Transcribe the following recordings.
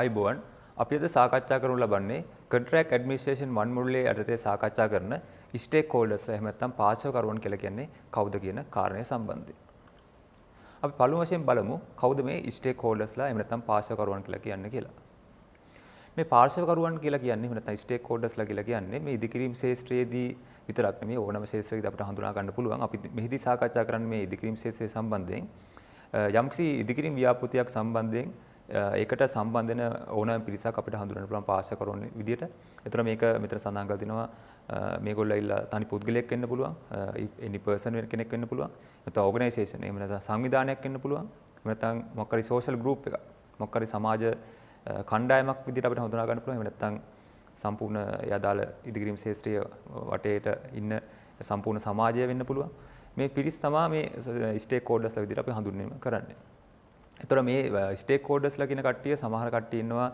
අයිබෝන් අපි අද සාකච්ඡා කරනු ලබන්නේ කන්ට්‍රැක්ට් ඇඩ්මිනිස්ට්‍රේෂන් 1 මුල්ලේ යටතේ සාකච්ඡා කරන ස්ටේක් හෝල්ඩර්ස් එහෙම නැත්නම් පාර්ශ්වකරුවන් කියලා කියන්නේ කවුද කියන කාරණය සම්බන්ධයෙන්. අපි පළමු වශයෙන් බලමු කවුද මේ ස්ටේක් හෝල්ඩර්ස්ලා එහෙම නැත්නම් පාර්ශ්වකරුවන් කියලා කියන්නේ කියලා. මේ පාර්ශවකරුවන් කියලා කියන්නේ එහෙම නැත්නම් ස්ටේක් හෝල්ඩර්ස්ලා කියලා කියන්නේ මේ ඉදිකිරීම් ශේෂ්ත්‍රයේදී විතරක් නෙමෙයි ඕනම ශේෂ්ත්‍රයකදී අපිට හඳුනා ගන්න පුළුවන්. අපි මෙහිදී සාකච්ඡා කරන්නේ මේ ඉදිකිරීම් ශේෂ්ත්‍රය සම්බන්ධයෙන් යම්කිසි ඉදිකිරීම් ව්‍යාපෘතියක් සම්බන්ධයෙන් ඒකට සම්බන්ධන ඕනෑම පිරිසක් අපිට හඳුනන්න පුළුවන් පාර්ශවකරුවන් විදියට. එතන මේක මෙතන සඳහන් කරලා තිනවා මේගොල්ලෝ ඇවිල්ලා තනි පුද්ගලයෙක් වෙන්න පුළුවන්, any person කෙනෙක් වෙන්න පුළුවන්, නැත්නම් organization එහෙම නැත්නම් සංවිධානයක් වෙන්න පුළුවන්, එහෙම නැත්නම් මොකක් හරි social group එකක්, මොකක් හරි සමාජ කණ්ඩායමක් විදියට අපිට හඳුනා ගන්න පුළුවන්. එහෙම නැත්නම් සම්පූර්ණ යදාල ඉදිරිගිරීම් ශේෂ්ත්‍රය වටේට ඉන්න සම්පූර්ණ සමාජය වෙන්න පුළුවන්. මේ පිරිස් තමා මේ ස්ටේක් කෝඩස්ල විදිහට අපි හඳුන්වීම කරන්නේ. එතොට මේ ස්ටේක් කෝඩස් ලකින කට්ටිය සමහර කට්ටඉන්නවා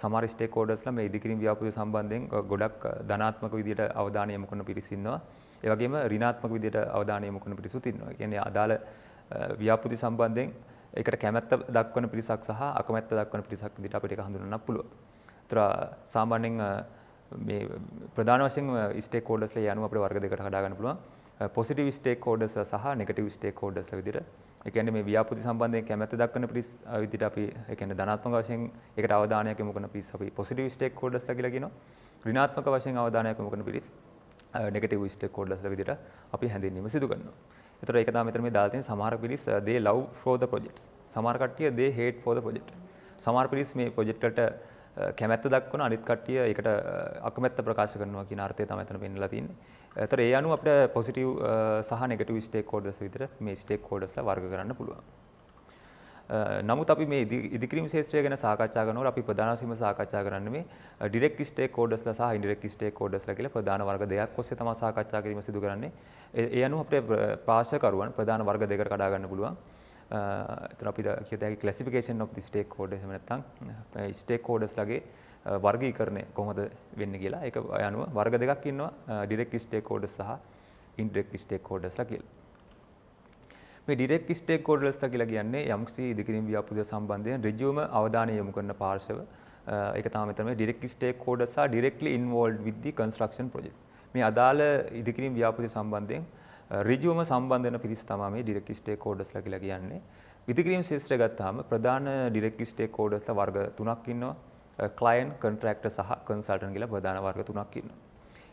සමර ස්ටේක් කෝඩස්ල මේ ඉදිකිරින් ව්‍යාපෘති සම්බන්ධයෙන් ගොඩක් ධනාත්මක විදියට අවධානය යොමු කරන පිරිසින්නවා. ඒ වගේම ඍණාත්මක විදියට අවධානය යොමු කරන පිරිසුත් ඉන්නවා. ඒ කියන්නේ අදාළ ව්‍යාපෘති සම්බන්ධයෙන් ඒකට කැමැත්ත දක්වන පිරිසක් සහ අකමැත්ත දක්වන පිරිසක් විදියට අපිට ඒක හඳුනන්න පුළුවන්. ඒතර සාමාන්‍යයෙන් මේ ප්‍රධාන වශයෙන් ස්ටේක් කෝඩස්ලා යනුව අපිට වර්ග දෙකකට හදාගන්න පුළුවන්. පොසිටිව් ස්ටේක් කෝඩස්ලා සහ නෙගටිව් ස්ටේක් කෝඩස්ලා විදියට එකන මේ ව්‍යාපති සම්බන්ධය කැමැත දක්වන පිරිස් විදිහට අපි එකන ධනාත්මක වශයෙන් ඒකට අවධානයක් යොමු කරන පිරිස් අපි පොසිටිව් ස්ටේක් හෝල්ඩර්ස්ලා කියලා කියනවා ඍණාත්මක වශයෙන් අවධානයක් යොමු කරන පිරිස් නෙගටිව් ස්ටේක් හෝල්ඩර්ස්ලා විදිහට අපි හැඳින්වීම සිදු කරනවා එතකොට ඒක තමයි මෙතන මේ දාලා තියෙන සමහර පිරිස් they love for the projects සමහර කට්ටිය they hate for the project සමහර පිරිස් මේ ප්‍රොජෙක්ට් වලට කැමැත්ත දක්වන අනිත් කට්ටිය ඒකට අකමැත්ත ප්‍රකාශ කරනවා කියන අර්ථය තමයි එතන පෙන්නලා තියෙන්නේ. එතකොට ඒ අනුව අපිට පොසිටිව් සහ නෙගටිව් ස්ටේක් හෝල්ඩර්ස් විතර මේ ස්ටේක් හෝල්ඩර්ස්ලා වර්ග කරන්න පුළුවන්. නමුත් අපි මේ ඉදිකිරීම ශේත්‍රය ගැන සාකච්ඡා කරනකොට අපි ප්‍රධානවම සාකච්ඡා කරන්නේ මේ ඩිරෙක්ට් ස්ටේක් හෝල්ඩර්ස්ලා සහ ඉන්ඩිරෙක්ට් ස්ටේක් හෝල්ඩර්ස්ලා කියලා ප්‍රධාන වර්ග දෙකක් ඔස්සේ තමයි සාකච්ඡා කිරීම සිදු කරන්නේ. ඒ අනුව අපිට පාර්ශ්වකරුවන් ප්‍රධාන වර්ග දෙකකට කඩා ගන්න පුළුවන්. එතන අපි කියත හැකි classification of the stakeholders එහෙම නැත්නම් stakeholders ලගේ වර්ගීකරණය කොහොමද වෙන්නේ කියලා ඒක අනුව වර්ග දෙකක් ඉන්නවා ඩිරෙක්ට් ස්ටේක්හෝල්ඩර්ස් සහ ඉන්ඩිරෙක්ට් ස්ටේක්හෝල්ඩර්ස්ලා කියලා. මේ ඩිරෙක්ට් ස්ටේක්හෝල්ඩර්ස්ලා කියලා කියන්නේ යම්කිසි ඉදිකිරීම් ව්‍යාපෘතිය සම්බන්ධයෙන් ඍජුවම අවධානය යොමු කරන පාර්ශව ඒක තමයි මෙතන මේ ඩිරෙක්ට් ස්ටේක්හෝල්ඩර්ස් සහ directly involved with the construction project. මේ අදාළ ඉදිකිරීම් ව්‍යාපෘතිය සම්බන්ධයෙන් ඍජුවම සම්බන්ධ වෙන පිරිස් තමයි මේ ඩිරෙක්ට් ස්ටේක්හෝල්ඩර්ස්ලා කියලා කියන්නේ. ඉදිකිරීම් ශිස්ත්‍රය ගත්තාම ප්‍රධාන ඩිරෙක්ට් ස්ටේක්හෝල්ඩර්ස්ලා වර්ග තුනක් ඉන්නවා. ක්ලයන් uh, කොන්ට්‍රැක්ටර් සහ කන්සල්ටන්ට් කියලා ප්‍රධාන වර්ග තුනක් ඉන්නවා.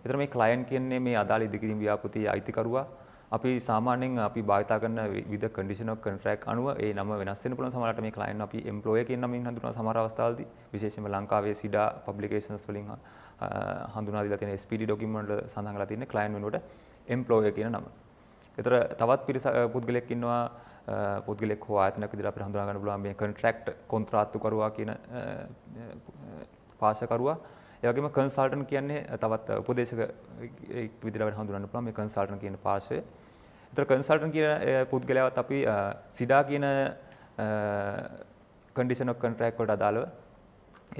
එතන මේ ක්ලයන් කියන්නේ මේ අදාළ ඉදිකිරීම් ව්‍යාපෘතියේ අයිතිකරුවා. අපි සාමාන්‍යයෙන් අපි භාවිතා කරන විවිධ කන්ඩිෂන් ඔෆ් කොන්ට්‍රැක්ට් අනුව ඒ නම වෙනස් වෙන පුළුවන් සමහරවිට මේ ක්ලයන් අපි එම්ප්ලොයර් කියන නමින් හඳුනන සමහර අවස්ථාවලදී විශේෂයෙන්ම ලංකාවේ සිඩා පබ්ලිකේෂන්ස් වලින් හඳුනා දීලා තියෙන SPD ඩොකියුමන්ට් වල සඳහන් කරලා තියෙන ක්ලයන් වෙනුවට එම්ප්ලොයර් කියන නම. එතර තවත් පිරිස පුද්ගලෙක් ඉන්නවා පුද්ගලෙක් හෝ ආයතනයක් විදිහට අපිට හඳුනා ගන්න පුළුවන් මේ කොන්ට්‍රැක්ට් කොන්ත්‍රාත්තුකරුවා කියන පාර්ශවකරුවා ඒ වගේම කන්සල්ටන්ට් කියන්නේ තවත් උපදේශක විදිහට අපිට හඳුනන්න පුළුවන් මේ කන්සල්ටන්ට් කියන පාර්ශවය. ඒතර කන්සල්ටන්ට් කියන පුද්ගලයාවත් අපි සිඩා කියන කන්ඩිෂන් ඔෆ් කොන්ට්‍රැක්ට් වලට අදාළව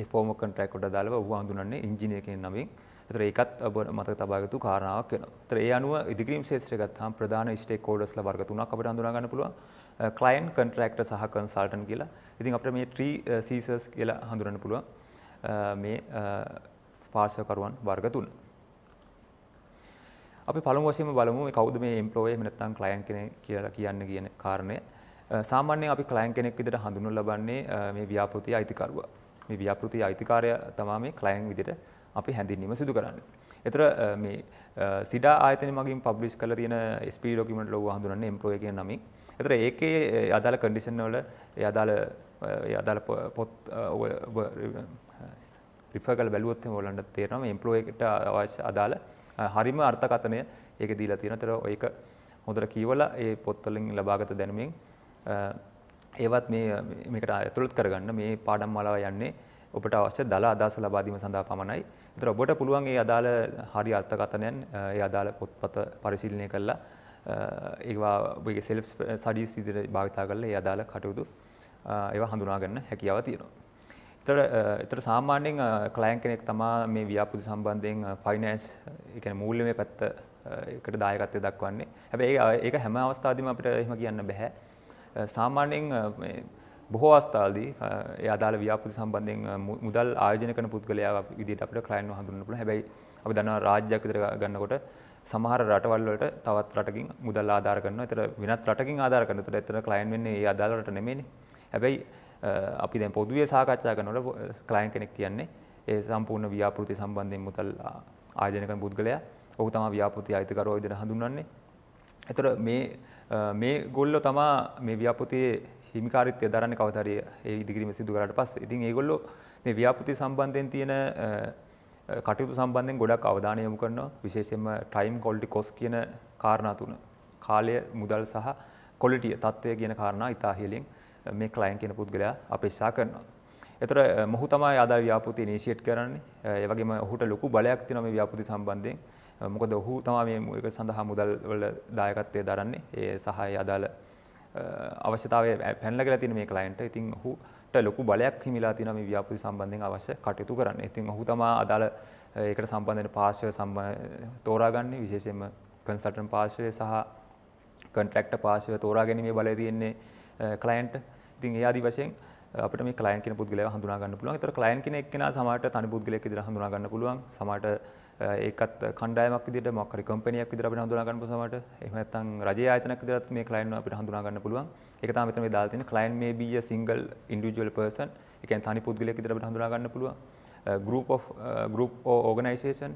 ඒ ෆෝම් ඔෆ් කොන්ට්‍රැක්ට් වලට අදාළව ඌ හඳුනන්නේ ඉංජිනේර කෙනෙක් නමින්. එතර ඒකත් ඔබ මතක තබා ගත යුතු කාරණාවක් වෙනවා. එතර ඒ අනුව ඉදිකිරීම් ශේත්‍රය ගත්තාම ප්‍රධාන ස්ටේක් හෝල්ඩර්ස්ලා වර්ග තුනක් අපිට හඳුනා ගන්න පුළුවන්. ක්ලයන්ට් කන්ට්‍රැක්ටර් සහ කන්සල්ටන්ට් කියලා. ඉතින් අපිට මේ 3 C's කියලා හඳුනන්න පුළුවන්. මේ පාර්ශවකරුවන් වර්ග තුන. අපි පළමු වශයෙන්ම බලමු මේ කවුද මේ එම්ප්ලොයි එහෙම නැත්නම් ක්ලයන්ට් කෙනෙක් කියලා කියන්න කියන කාරණය. සාමාන්‍යයෙන් අපි ක්ලයන්ට් කෙනෙක් විදිහට හඳුන්වලා ලබන්නේ මේ ව්‍යාපෘති අයිතිකරුවා. මේ ව්‍යාපෘති අයිතිකාරයා තමයි මේ ක්ලයන්ට් විදිහට අපි හැඳින්වීම සිදු කරන්නේ. ඒතර මේ සිඩා ආයතනය මගින් පබ්ලිෂ් කරලා තියෙන SP ડોකියුමන්ට් ලෝව හඳුනන්නේ එම්ප්ලොයි කියන නමින්. ඒතර ඒකේ අදාළ කන්ඩිෂන් වල ඒ අදාළ ඒ අදාළ පොත් රිෆර් කරලා බැලුවොත් එහෙම ඔයාලන්ට තේරෙනවා මේ එම්ප්ලොයි එකට අවශ්‍ය අදාළ හරිම අර්ථකථනය ඒකේ දීලා තියෙනවා. ඒතර ඒක හොඳට කියවලා ඒ පොත් වලින් ලබාගත දැනුමින් ඒවත් මේ මේකට ඇතුළත් කරගන්න මේ පාඩම් මාලාව යන්නේ ඔබට අවශ්‍ය දල අදහස ලබා දීම සඳහා පමණයි. එතකොට ඔබට පුළුවන් ඒ අදාළ හරි අර්ථකථනයන් ඒ අදාළ පොත්පත පරිශීලනය කරලා ඒවා ඔබගේ self studies විදිහට භාවිත කරලා ඒ අදාළ කටයුතු ඒවා හඳුනා ගන්න හැකියාව තියෙනවා. එතකොට එතකොට සාමාන්‍යයෙන් ක්ලයන්ට් කෙනෙක් තමයි මේ ව්‍යාපෘති සම්බන්ධයෙන් ෆයිනෑන්ස් ඒ කියන්නේ මූල්‍යමය පැත්ත ඒකට දායකත්වය දක්වන්නේ. හැබැයි ඒක හැම අවස්ථාවෙදීම අපිට එහෙම කියන්න බෑ. සාමාන්‍යයෙන් බොහෝ අවස්ථාවලදී ඒ අදාළ ව්‍යාපෘති සම්බන්ධයෙන් මුදල් ආයෝජනය කරන පුද්ගලයා විදිහට අපිට ක්ලයන්ට්ව හඳුන්වන්න පුළුවන්. හැබැයි අපි දන්නවා රාජ්‍යයක් විතර ගන්නකොට සමහර රටවල් වලට තවත් රටකින් මුදල් ආධාර කරනවා. ඒතර වෙනත් රටකින් ආධාර කරනවා. ඒතර ඒතර ක්ලයන්ට් වෙන්නේ ඒ අදාළ රට නෙමෙයිනේ. හැබැයි අපි දැන් පොදුවේ සාකච්ඡා කරනකොට ක්ලයන්ට් කෙනෙක් කියන්නේ ඒ සම්පූර්ණ ව්‍යාපෘති සම්බන්ධයෙන් මුදල් ආයෝජනය කරන පුද්ගලයා. ඔහු තමයි ව්‍යාපෘති අයිතිකරුවා විදිහට හඳුන්වන්නේ. ඒතර මේ මේ ගොල්ලෝ තමා මේ ව්‍යාපෘතියේ හිමිකාරිත්වය දරන්නේ කවදා හරි ඒ ඉදිකිරීම සිදු කරාට පස්සේ. ඉතින් ඒගොල්ලෝ මේ ව්‍යාපෘති සම්බන්ධයෙන් තියෙන කටයුතු සම්බන්ධයෙන් ගොඩක් අවධානය යොමු කරනවා. විශේෂයෙන්ම ටයිම් ක්වොලිටි කොස්ට් කියන කාරණා තුන. කාලය, මුදල් සහ ක්වොලිටිය, තත්ත්වය කියන කාරණා ඉතා ඉහළින් මේ ක්ලයන්ට් කියන පුද්ගලයා අපේක්ෂා කරනවා. එතකොට මොහු තමයි ආදාය ව්‍යාපෘති ඉනිෂিয়েට් කරන්නේ. ඒ වගේම ඔහුට ලොකු බලයක් තියෙනවා මේ ව්‍යාපෘති සම්බන්ධයෙන්. මොකද ඔහු තමයි මේ සඳහා මුදල් වල දායකත්වය දරන්නේ. ඒ සහාය අදාළ අවශ්‍යතාවය පැනලා කියලා තියෙන මේ ක්ලයන්ට්. ඉතින් ඔහුට ලොකු බලයක් හිමිලා තියෙනවා මේ ව්‍යාපෘති සම්බන්ධයෙන් අවශ්‍ය කටයුතු කරන්න. ඉතින් ඔහු තමා අදාළ ඒකට සම්බන්ධ වෙන පාර්ශ්වය තෝරාගන්නේ විශේෂයෙන්ම කන්සල්ටන්ට් පාර්ශ්වය සහ කොන්ට්‍රැක්ටර් පාර්ශ්වය තෝරා ගැනීමේ බලය තියෙන්නේ ක්ලයන්ට්. ඉතින් ඒ ආදි වශයෙන් අපිට මේ ක්ලයන්ට් කියන පුද්ගලයා හඳුනා ගන්න පුළුවන්. ඒතර ක්ලයන්ට් කෙනෙක් කෙනා සමහරට තනි පුද්ගලයෙක් විදිහට හඳුනා ගන්න පුළුවන්. සමහරට ඒකත් කණ්ඩායමක් විදිහට මොකක් හරි කම්පැනියක් විදිහට අපිට හඳුනා ගන්න පුළුවන් සමහරට එහෙම නැත්නම් රජයේ ආයතනයක් විදිහට මේ ක්ලයන්ට් අපිට හඳුනා ගන්න පුළුවන් ඒක තමයි මෙතන මේ දාලා තියෙන client may be a single individual person ඒ කියන්නේ තනි පුද්ගලයෙක් විදිහට අපිට හඳුනා ගන්න පුළුවන් group of uh, group or organization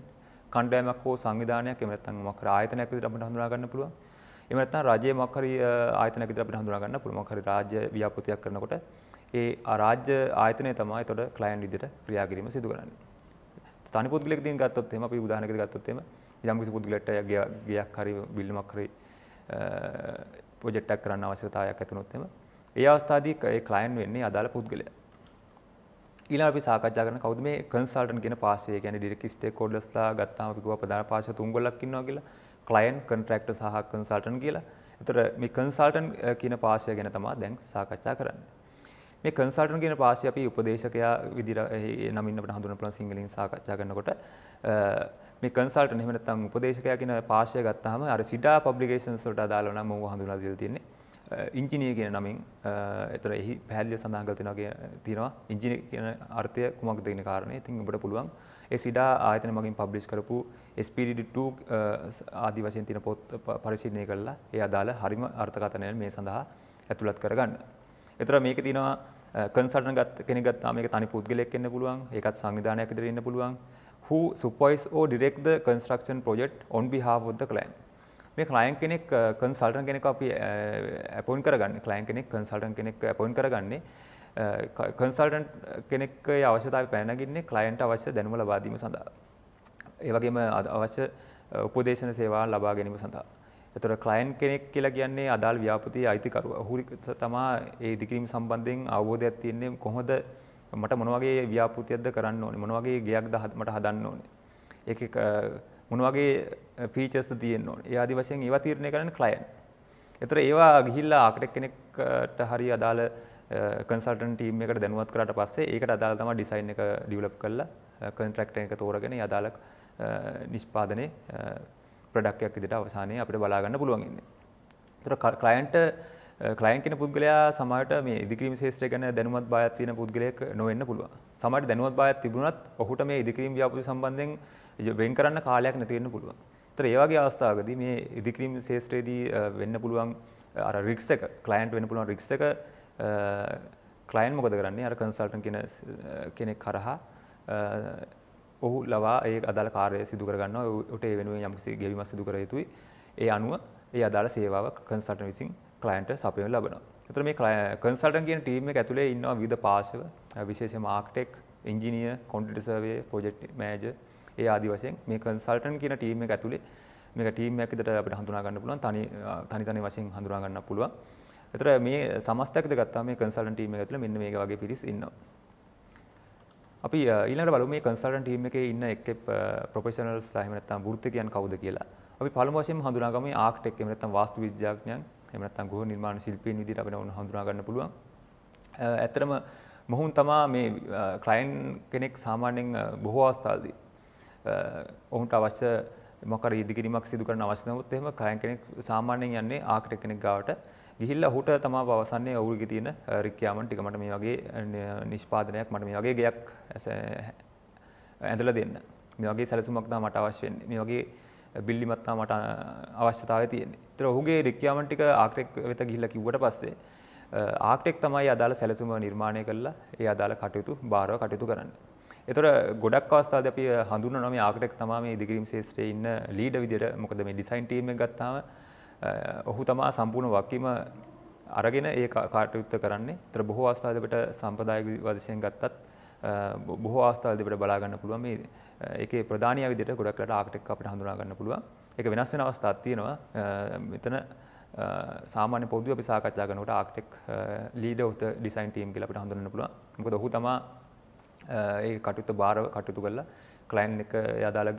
කණ්ඩායමක් හෝ සංවිධානයක් එහෙම නැත්නම් මොකක් හරි ආයතනයක් විදිහට අපිට හඳුනා ගන්න පුළුවන් එහෙම නැත්නම් රජයේ මොකක් හරි ආයතනයක් විදිහට අපිට හඳුනා ගන්න පුළුවන් මොකක් හරි රාජ්‍ය ව්‍යාපෘතියක් කරනකොට ඒ රාජ්‍ය ආයතනය තමයි එතකොට ක්ලයන්ට් විදිහට ක්‍රියා කිරීම සිදු කරන්නේ තනි පුද්ගලෙක් දින් ගත්තොත් එහෙම අපි උදාහරණයකට ගත්තොත් එහෙම යම් කිසි පුද්ගලෙක්ට ගයක් හරි බිල්ඩිමක් හරි ප්‍රොජෙක්ට් එකක් කරන්න අවශ්‍යතාවයක් ඇති වුණොත් එහෙම ඒ අවස්ථාවේදී ඒ ක්ලයන්ට් වෙන්නේ අදාළ පුද්ගලයා. ඊළඟ අපි සාකච්ඡා කරන කවුද මේ කන්සල්ටන්ට් කියන පාර්ශ්වය කියන්නේ ඩිරෙක්ට් ස්ටේක්හෝල්ඩර්ස්ලා ගත්තාම අපි කිව්වා ප්‍රධාන පාර්ශ්ව තුන් ගොල්ලක් ඉන්නවා කියලා. ක්ලයන්ට් කොන්ට්‍රැක්ටර් සහ කන්සල්ටන්ට් කියලා. එතකොට මේ කන්සල්ටන්ට් කියන පාර්ශ්වය ගැන තමයි දැන් සාකච්ඡා කරන්නේ. මේ කන්සල්ටන් කියන පාර්ශ්වය අපි උපදේශකයා විදිහට ඒ නමින් අපිට හඳුනන පුළුවන් සිංහලෙන් සාකච්ඡා කරනකොට මේ කන්සල්ටන් එහෙම නැත්නම් උපදේශකයා කියන පාර්ශ්වය ගත්තාම අර සිඩා පබ්ලිකේෂන්ස් වලට අදාළව නම් මොකක් හඳුනලා දීලා තියෙන්නේ ඉංජිනේර කියන නමින් ඒතර එහි පැහැදිලිව සඳහන් කරලා තියෙනවා තියෙනවා ඉංජිනේර කියන අර්ථය කුමක්ද කියන කාරණේ ඉතින් ඔබට පුළුවන් ඒ සිඩා ආයතන මගින් පබ්ලිෂ් කරපු SPD2 ආදි වශයෙන් තියෙන පොත් පරිශීලනය කරලා ඒ අදාළ හරිම අර්ථකථනය මේ සඳහා ඇතුළත් කරගන්න. ඒතර මේකේ තියෙනවා කන්සල්ටන් ගත් කෙනෙක් ගත්තාම ඒක තනි පුද්ගලයෙක් වෙන්න පුළුවන්. ඒකත් සංවිධානයක් විදිහට ඉන්න පුළුවන්. who supervise or direct the construction project on behalf of the client. මේ ක්ලයන්ට් කෙනෙක් කන්සල්ටන් uh, කෙනෙක් අපි අපොයින්ට් uh, කරගන්නේ. ක්ලයන්ට් කෙනෙක් කන්සල්ටන් කෙනෙක් අපොයින්ට් කරගන්නේ. කන්සල්ටන්ට් uh, කෙනෙක්ගේ අවශ්‍යතාවය පැනනගින්නේ ක්ලයන්ට් අවශ්‍ය දැනුම ලබා දීම සඳහා. ඒ වගේම අවශ්‍ය උපදේශන සේවා ලබා ගැනීම සඳහා. එතකොට ක්ලයන්ට් කෙනෙක් කියලා කියන්නේ අදාළ ව්‍යාපෘතියේ අයිතිකරුවා. ඔහු තමා ඒ ඉදිකිරීම සම්බන්ධයෙන් අවබෝධයක් තියෙන්නේ කොහොමද මට මොන වගේ ව්‍යාපෘතියක්ද කරන්න ඕනේ? මොන වගේ ගෙයක්ද මට හදන්න ඕනේ? ඒකේ මොන වගේ ෆීචර්ස්ද තියෙන්න ඕනේ? ඒ ආදි වශයෙන් ඒවා තීරණය කරන්නේ ක්ලයන්ට්. එතකොට ඒවා ගිහිල්ලා ආකටෙක් කෙනෙක්ට හරි අදාළ කන්සල්ටන් ටීම් එකට දැනුවත් කරාට පස්සේ ඒකට අදාළ තමයි ඩිසයින් එක ඩිවලොප් කරලා කොන්ට්‍රැක්ට් එක තෝරගෙන ඒ අදාළ නිෂ්පාදනයේ ප්‍රඩක්යක් විදිහට අවසානයේ අපිට බලා ගන්න පුළුවන් ඉන්නේ. ඒතර ක්ලයන්ට් ක්ලයන්ට් කෙන පුද්ගලයා සමහරට මේ ඉදිකිරීම ශාස්ත්‍රය ගැන දැනුමත් බායක් තියෙන පුද්ගලයෙක් නොවෙන්න පුළුවන්. සමහරට දැනුමත් බායක් තිබුණත් ඔහුට මේ ඉදිකිරීම ව්‍යාපෘති සම්බන්ධයෙන් වෙන් කරන්න කාලයක් නැති වෙන්න පුළුවන්. ඒතර ඒ වගේ අවස්ථාවකදී මේ ඉදිකිරීම ශාස්ත්‍රයේදී වෙන්න පුළුවන් අර රික්ස් එක ක්ලයන්ට් වෙන්න පුළුවන් රික්ස් එක ක්ලයන්ට් මොකද කරන්නේ අර කන්සල්ටන්ට් කෙනෙක් කරහා ඔහු ලවා ඒ අදාළ කාර්ය සිදු කරගන්නවා ඔහුට ඒ වෙනුවෙන් යම්කිසි ගෙවීමක් සිදු කර යුතුයි ඒ අනුව ඒ අදාළ සේවාව කන්සල්ටන් විසින් ක්ලයන්ට් සපයන ලබනවා. එතකොට මේ කන්සල්ටන් කියන ටීම් එක ඇතුලේ ඉන්නවා විවිධ පාර්ශව විශේෂයෙන්ම architect, engineer, contractor survey, project manager ඒ ආදී වශයෙන් මේ කන්සල්ටන් කියන ටීම් එක ඇතුලේ මේක ටීම් එකක් විදිහට අපිට හඳුනා ගන්න පුළුවන් තනි තනි තනි වශයෙන් හඳුනා ගන්න පුළුවන්. එතකොට මේ සමස්තයක්ද ගත්තාම මේ කන්සල්ටන් ටීම් එක ඇතුලේ මෙන්න මේක වගේ පිරිස් ඉන්නවා. අපි ඊළඟට බලමු මේ කන්සල්ටන්ට් ටීම් එකේ ඉන්න එක්ක ප්‍රොෆෙෂනල්ස්ලා එහෙම නැත්නම් වෘත්තිකයන් කවුද කියලා. අපි පළමු වශයෙන්ම හඳුනාගමු මේ ආර්කිටෙක් එහෙම නැත්නම් වාස්තු විද්‍යාඥයන් එහෙම නැත්නම් ගෘහ නිර්මාණ ශිල්පීන් විදිහට අපිට උන් හඳුනා ගන්න පුළුවන්. ඇත්තටම මොහුන් තමා මේ ක්ලයින්ට් කෙනෙක් සාමාන්‍යයෙන් බොහෝ අවස්ථාවලදී ඔවුන්ට අවශ්‍ය මොකක් හරි ඉදිකිරීමක් සිදු කරන්න අවශ්‍ය නමුත් එහෙම ක්ලයින්ට් කෙනෙක් සාමාන්‍යයෙන් යන්නේ ආර්කිටෙක් කෙනෙක් ගාවට ගිහිල්ලා ඔහුට තමා අවසන්නේ ඔවුගේ තියෙන රික්කයාමන් ටික මට මේ වගේ නිෂ්පාදනයක් මට මේ වගේ ගයක් ඇඳලා දෙන්න. මේ වගේ සැලසුමක් තමයි මට අවශ්‍ය වෙන්නේ. මේ වගේ බිල්ලිමත් තමයි මට අවශ්‍යතාවය තියෙන්නේ. ඒතර ඔහුගේ රික්කයාමන් ටික ආක්ටෙක් වෙත ගිහිල්ලා කිව්වට පස්සේ ආක්ටෙක් තමයි අදාළ සැලසුම නිර්මාණය කරලා ඒ අදාළ කටයුතු බාරව කටයුතු කරන්නේ. එතොට ගොඩක් අවස්ථාද අපි හඳුන නොම ආකටෙක් තම මේ ඉදිකිරීම් ශේෂත්‍රය ඉන්න ලීඩ විදිට මොකද මේ ඩිසයින් ටීම ගත්තාව ඔහු තමා සම්පූර්ණ වකීම අරගෙන ඒ කාටයුත්ත කරන්නේ තර බොහෝ අවස්ථාවලට සම්ප්‍රදායික වශයෙන් ගත්තත් බොහෝ අවස්ථාවල දෙපට බලා ගන්න පුළුවන් මේ ඒකේ ප්‍රධානියා විදිහට ගොඩක් රට ආකටෙක් අපිට හඳුනා ගන්න පුළුවන් ඒක වෙනස් වෙන අවස්ථාවක් තියෙනවා මෙතන සාමාන්‍ය පොදු අපි සාකච්ඡා කරනකොට ආකටෙක් leader of the design team කියලා අපිට හඳුන්වන්න පුළුවන් මොකද ඔහු තමා ඒ කටයුතු බාර කටයුතු කරලා ක්ලයන්ට් එක ඒ අදාළ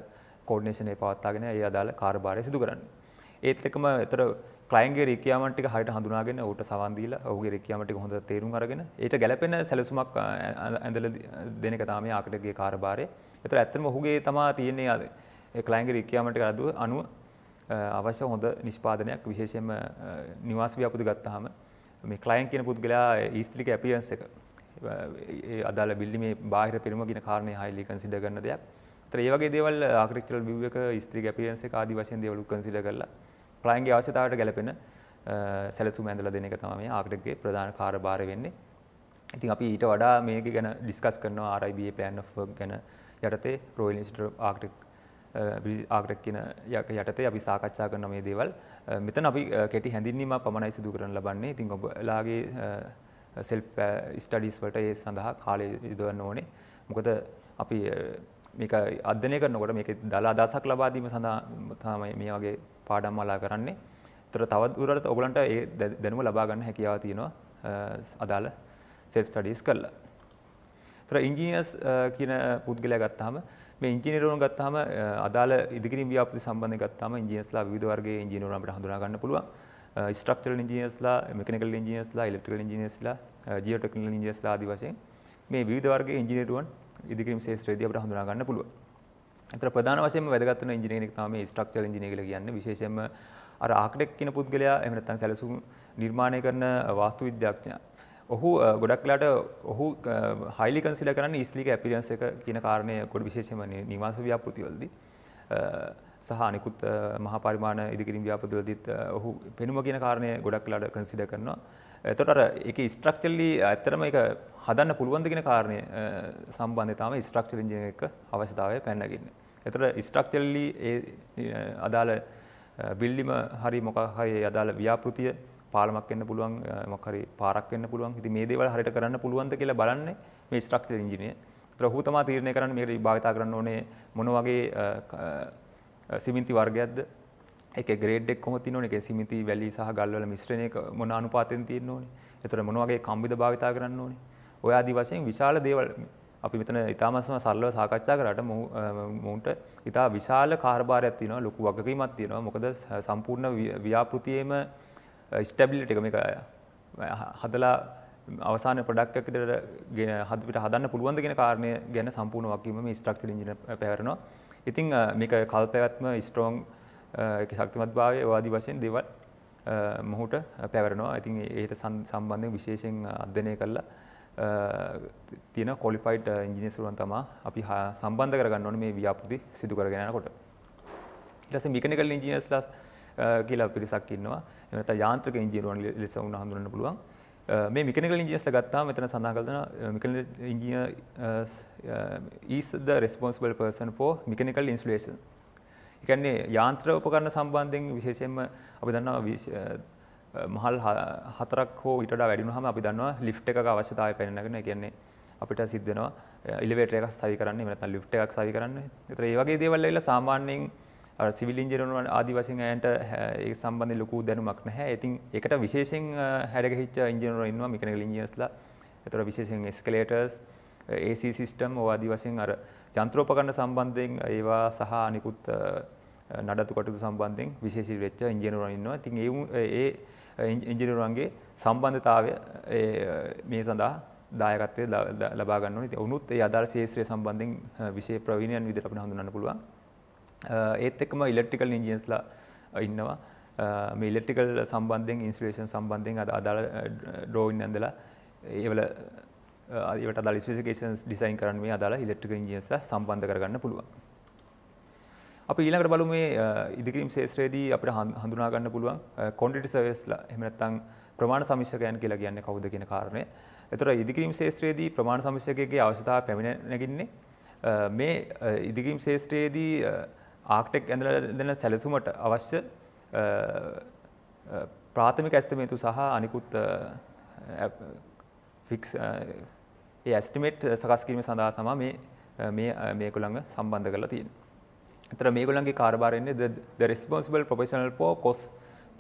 කෝඩිනේෂන් එක පවත්වාගෙන ඒ අදාළ කාර්යභාරය සිදු කරන්නේ ඒත් එකම එතර ක්ලයින්ගේ රේකයාමටික හට හඳුනාගෙන ඔට සවන්දීල ඔහුගේ රේකයාමටි හොඳ තේරුම් අරගෙන ඒට ගැලපෙන සැලසුමක් ඇඳල දෙනක තාමේ ආකටගේ කාරබාරය එතර ඇත්තම ඔහුගේ තමා තියෙන්නේ අද ක්ලයින්ගේ රේකයාමට අදුව අනුව අවශ්‍ය හොඳ නිෂ්පාදනයක් විශේෂයෙන්ම නිවාස ව්‍යාපති ගත්තාම මේ ක්ලයින් කියන පුද්ගලයා ඊස්ත්‍රික ඇපියන්ස් එක අදාළ බිල්ඩි මේ බාහිර පිරිම කියන කාරණය හයිලි කන්සිඩර් කරන දෙයක්. ඒ වගේ දේවල් ආකෘතිකල් view එක ස්ත්‍රී appearance එක ආදි වශයෙන් දේවල් කන්සිඩර් කරලා ක්ලයන්ට්ගේ අවශ්‍යතාවට ගැලපෙන සැලසුම් ඇඳලා දෙන එක තමයි මේ ආකෘතිකගේ ප්‍රධාන කාර්යභාරය වෙන්නේ. ඉතින් අපි ඊට වඩා මේක ගැන ඩිස්කස් කරනවා RIBA plan of work ගැන යටතේ Royal Institute of Architects ආගරක් කියන යටතේ අපි සාකච්ඡා කරන මේ දේවල් මෙතන අපි කෙටි හැඳින්වීම පමණයි සිදු කරන්න ලබන්නේ. ඉතින් ඔබලාගේ self studies වලට ඒ සඳහා කාලය යොදවන්න ඕනේ. මොකද අපි මේක අධ්‍යනය කරනකොට මේක දලා අදහසක් ලබා දීම සඳහා තමයි මේ වගේ පාඩම් මාලා කරන්නේ. ඒතර තවත් දුරට ඔයගලන්ට ඒ දැනුම ලබා ගන්න හැකියාව තියෙනවා අදාළ self studies කරලා. ඒතර engineers කියන පුද්ගලයා ගත්තාම මේ ඉංජිනේරුවන් ගත්තාම අදාළ ඉදිකිරීම් ව්‍යාපෘති සම්බන්ධයෙන් ගත්තාම ඉංජිනේර්ස්ලා විවිධ වර්ගයේ ඉංජිනේරුවන් අපිට හඳුනා ගන්න පුළුවන්. ස්ට්‍රක්චරල් ඉංජිනේර්ස්ලා, මෙකැනිකල් ඉංජිනේර්ස්ලා, ඉලෙක්ට්‍රිකල් ඉංජිනේර්ස්ලා, ජියෝටෙක්නිකල් ඉංජිනේර්ස්ලා ආදී වශයෙන් මේ විවිධ වර්ගයේ ඉංජිනේරුවන් ඉදිකිරීම ශේත්‍රයේදී අපිට හඳුනා ගන්න පුළුවන්. ඒතර ප්‍රධාන වශයෙන්ම වැදගත් වෙන ඉංජිනේරින් එක තමයි ස්ට්‍රක්චරල් ඉංජිනේරින් කියලා කියන්නේ. විශේෂයෙන්ම අර ආකටෙක් කියන පුද්ගලයා එහෙම නැත්නම් සැලසුම් නිර්මාණය කරන වාස්තු විද්‍යාඥයා. ඔහු ගොඩක් වෙලාට ඔහු highly consider කරන්නේ ඉස්ලික appearance එක කියන කාරණය ගොඩ විශේෂයෙන්ම නිවාස ව්‍යාපෘතිවලදී. සහ අනිකුත් මහා පරිමාණ ඉදිකිරීම් ව්‍යාපෘතිවලදීත් ඔහු පෙනුම කියන කාරණය ගොඩක් වෙලාට consider කරනවා. එතකොට අර ඒකේ ස්ට්‍රක්චරලි ඇත්තටම ඒක හදන්න පුළුවන්ද කියන කාරණය සම්බන්ධයෙන් තමයි ස්ට්‍රක්චරල් ඉන්ජිනියරින් එක අවශ්‍යතාවය පැනගින්නේ. එතකොට ස්ට්‍රක්චරලි ඒ අදාළ බිල්ඩිම හරි මොකක් හරි අදාළ ව්‍යාපෘතිය පාලමක් වෙන්න පුළුවන් මොකක් හරි පාරක් වෙන්න පුළුවන්. ඉතින් මේ දේවල් හරියට කරන්න පුළුවන්ද කියලා බලන්නේ මේ ස්ට්‍රක්චරල් ඉන්ජිනියර්. ප්‍රහූ තමා තීරණය කරන්න මේකට භාවිතා කරන්න ඕනේ මොන වගේ සිමෙන්ති වර්ගයක්ද එක ග්‍රේඩ් එක් කොහොමද තියෙන්නේ ඒකේ සිමිති වැලි සහ ගල්වල මිශ්‍රණය මොන අනුපාතයෙන් තියෙන්න ඕනේ එතකොට මොන වගේ කම්බිද භාවිතා කරන්න ඕනේ ඔය ආදි වශයෙන් විශාල දේවල් අපි මෙතන ඉතාමත්ම සරලව සාකච්ඡා කරාට මොවුන්ට ඉතා විශාල කාර්යභාරයක් තියෙනවා ලොකු වගකීමක් තියෙනවා මොකද සම්පූර්ණ ව්‍යාපෘතියේම ස්ටැබිලිටි එක මේක හදලා අවසාන ප්‍රොඩක්ට් එකක් විදිහට ගෙන හදපිට හදන්න පුළුවන්ද කියන කාරණය ගැන සම්පූර්ණ වගකීම මේ ස්ට්‍රක්චර් ඉන්ජිනේර පැවරනවා. ඉතින් මේක කල්පවත්ම ස්ට්‍රෝං එක ශක්තිමත් භාවය වාදී වශයෙන් දේවල් මොහුට පැවරනවා ඉතින් ඒට සම්බන්ධයෙන් විශේෂයෙන් අධ්‍යනය කරලා තියෙන කොලිෆයිඩ් ඉංජිනේසරුවන් තමා අපි සම්බන්ධ කරගන්න ඕනේ මේ ව්‍යාපෘති සිදු කරගෙන යනකොට. ඊට පස්සේ මෙකැනිකල් ඉංජිනේර්ස්ලා කියලා පිරිසක් ඉන්නවා. එහෙම නැත්නම් යාන්ත්‍රික ඉංජිනේරුවන් ලෙස වුණා හඳුනන්න පුළුවන්. මේ මෙකැනිකල් ඉංජිනේර්ස්ලා ගත්තාම මෙතන සඳහන් කරලා mechanical engineer is the responsible person for mechanical installation. ඒ කියන්නේ යාන්ත්‍ර උපකරණ සම්බන්ධයෙන් විශේෂයෙන්ම අපි දන්නවා මහල් හතරක් හෝ ඊට වඩා වැඩි වුණාම අපි දන්නවා ලිෆ්ට් එකක අවශ්‍යතාවය පැනනගෙන ඒ කියන්නේ අපිට සිද්ධ වෙනවා එලිවේටර් එකක් සවි කරන්න එහෙම නැත්නම් ලිෆ්ට් එකක් සවි කරන්න. ඒතර මේ වගේ දේවල් ඇවිල්ලා සාමාන්‍යයෙන් අර සිවිල් ඉංජිනේරුවන් ආදි වශයෙන් ඇයන්ට ඒ සම්බන්ධයෙන් ලොකු දැනුමක් නැහැ. ඉතින් ඒකට විශේෂයෙන් හැඩගැහිච්ච ඉංජිනේරුවෝ ඉන්නවා මෙකැනිකල් ඉංජිනේර්ස්ලා. ඒතර විශේෂයෙන් එස්කලේටර්ස් AC සිස්ටම් ඔය ආදි වශයෙන් අර යන්ත්‍රෝපකරණ සම්බන්ධයෙන් ඒවා සහ අනිකුත් නඩත්තු කටයුතු සම්බන්ධයෙන් විශේෂී වෙච්ච ඉංජිනේරුවන් ඉන්නවා. ඉතින් ඒ ඒ ඉංජිනේරුවන්ගේ සම්බන්ධතාවය මේ සඳහා දායකත්වය ලබා ගන්න ඕනේ. ඉතින් වුණත් ඒ අදාළ ශාස්ත්‍රය සම්බන්ධයෙන් විශේෂ ප්‍රවීණයන් විදිහට අපිට හඳුන්වන්න පුළුවන්. ඒත් එක්කම ඉලෙක්ට්‍රිකල් ඉන්ජිනර්ස්ලා ඉන්නවා. මේ ඉලෙක්ට්‍රිකල් සම්බන්ධයෙන් ඉන්ස්ටලේෂන් සම්බන්ධයෙන් අදාළ ඩ්‍රෝයින් ඇඳලා ඒවල ඒවට අදාළ ස්පෙසිෆිකේෂන්ස් ඩිසයින් කරන්න මේ අදාළ ඉලෙක්ට්‍රිකල් ඉන්ජිනේර්ස්ලා සම්බන්ධ කරගන්න පුළුවන්. අපි ඊළඟට බලමු මේ ඉදිකිරීම් ශේත්‍රයේදී අපිට හඳුනා ගන්න පුළුවන් කොන්ඩිටි සර්විස්ලා එහෙම නැත්නම් ප්‍රමාණ සමීක්ෂකයන් කියලා කියන්නේ කවුද කියන කාරණය. එතකොට ඉදිකිරීම් ශේත්‍රයේදී ප්‍රමාණ සමීක්ෂකයෙක්ගේ අවශ්‍යතාව පැමිණ නැගින්නේ මේ ඉදිකිරීම් ශේත්‍රයේදී ආක්ටෙක් ඇඳලා දෙන සැලසුමට අවශ්‍ය ප්‍රාථමික ඇස්තමේතු සහ අනිකුත් ෆික්ස් ඒ ඇස්ටිමේට් සකස් කිරීම සඳහා සමා මේ මේ මේගොල්ලන්ව සම්බන්ධ කරලා තියෙන්නේ. එතන මේගොල්ලන්ගේ කාර්යභාරයන්නේ the, the responsible professional for cost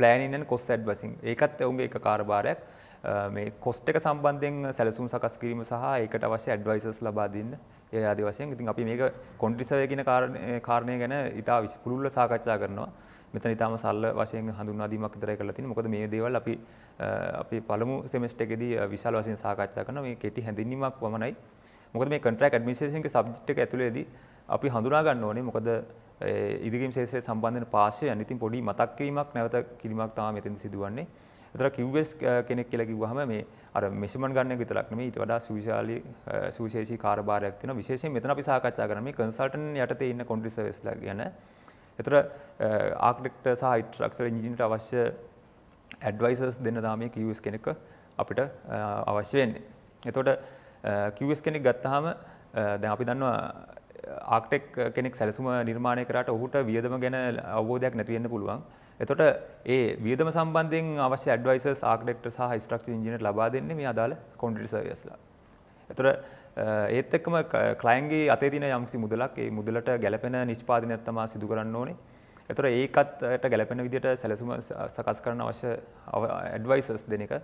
planning and cost advising. ඒකත් ඔවුන්ගේ එක කාර්යභාරයක්. මේ කොස්ට් එක සම්බන්ධයෙන් සැලසුම් සකස් කිරීම සහ ඒකට අවශ්‍ය ඇඩ්වයිසර්ස් ලබා දෙන්න ඒ ආදී වශයෙන්. ඉතින් අපි මේක කොන්ට්‍රිසර්වය කියන කාරණේ ගැන ඉතා පුළුල්ව සාකච්ඡා කරනවා. මෙතන ඉතාම සල්ල වශයෙන් හඳුන්වාදීමක් විතරයි කරලා තියෙන්නේ. මොකද මේ දේවල් අපි අපි පළමු සෙමෙස්ටර් එකේදී විශාල වශයෙන් සාකච්ඡා කරන මේ කෙටි හැඳින්වීමක් පමණයි. මොකද මේ contract administration එකේ subject එක ඇතුළේදී අපි හඳුනා ගන්න ඕනේ මොකද ඉදිරිම් ශේෂය සම්බන්ධන පාර්ශවය යන ඉතින් පොඩි මතක් වීමක් නැවත කිරීමක් තමයි මෙතෙන්ද සිදුවන්නේ. ඒතර QS කෙනෙක් කියලා කිව්වහම මේ අර මෙෂර්මන්ට් ගන්න එක විතරක් නෙමෙයි ඊට වඩා සුවිශාලී සුවිශේෂී කාර්යභාරයක් තියෙනවා. විශේෂයෙන් මෙතන අපි සාකච්ඡා කරන්නේ මේ කන්සල්ටන්ට් යටතේ ඉන්න කොන්ට්‍රි සර්විස්ලා ගැන. එතර ආකටෙක්ට සහ ඉට්‍රක්ෂල ඉජිනට අවශ්‍ය ඇඩ්වයිසර්ස් දෙන්න දාමේ කිවස් කෙනෙක අපිට අවශ්‍ය වෙන්නේ. එතොට කිවස් කෙනෙක් ගත්තහම දැ අපි දන්නවා ආක්ටෙක් කෙනෙක් සැලසුම නිර්මාණය කරට ඔහුට වියදම ගැන අවබෝධයක් නැතිවෙන්න පුළුවන්. එතොට ඒ වියදම සම්බන්ධෙන් අවශ්‍ය ඇඩවයිස ආක්ටෙක්ට සහ ස්ට්‍රක්ෂ ඉජිනට ලබා දෙන්නේ මේ අදාළ කොන්ඩිට සවස්ලා. එතොට ඒත් එක්කම ක්ලයින්ගේ අතේ තියෙන යම්කිසි මුදලක් ඒ මුදලට ගැලපෙන නිෂ්පාදනයක් තමයි සිදු කරන්න ඕනේ. ඒතර ඒකත්ට ගැලපෙන විදිහට සැලසුම සකස් කරන්න අවශ්‍ය ඇඩ්වයිසස් දෙන එක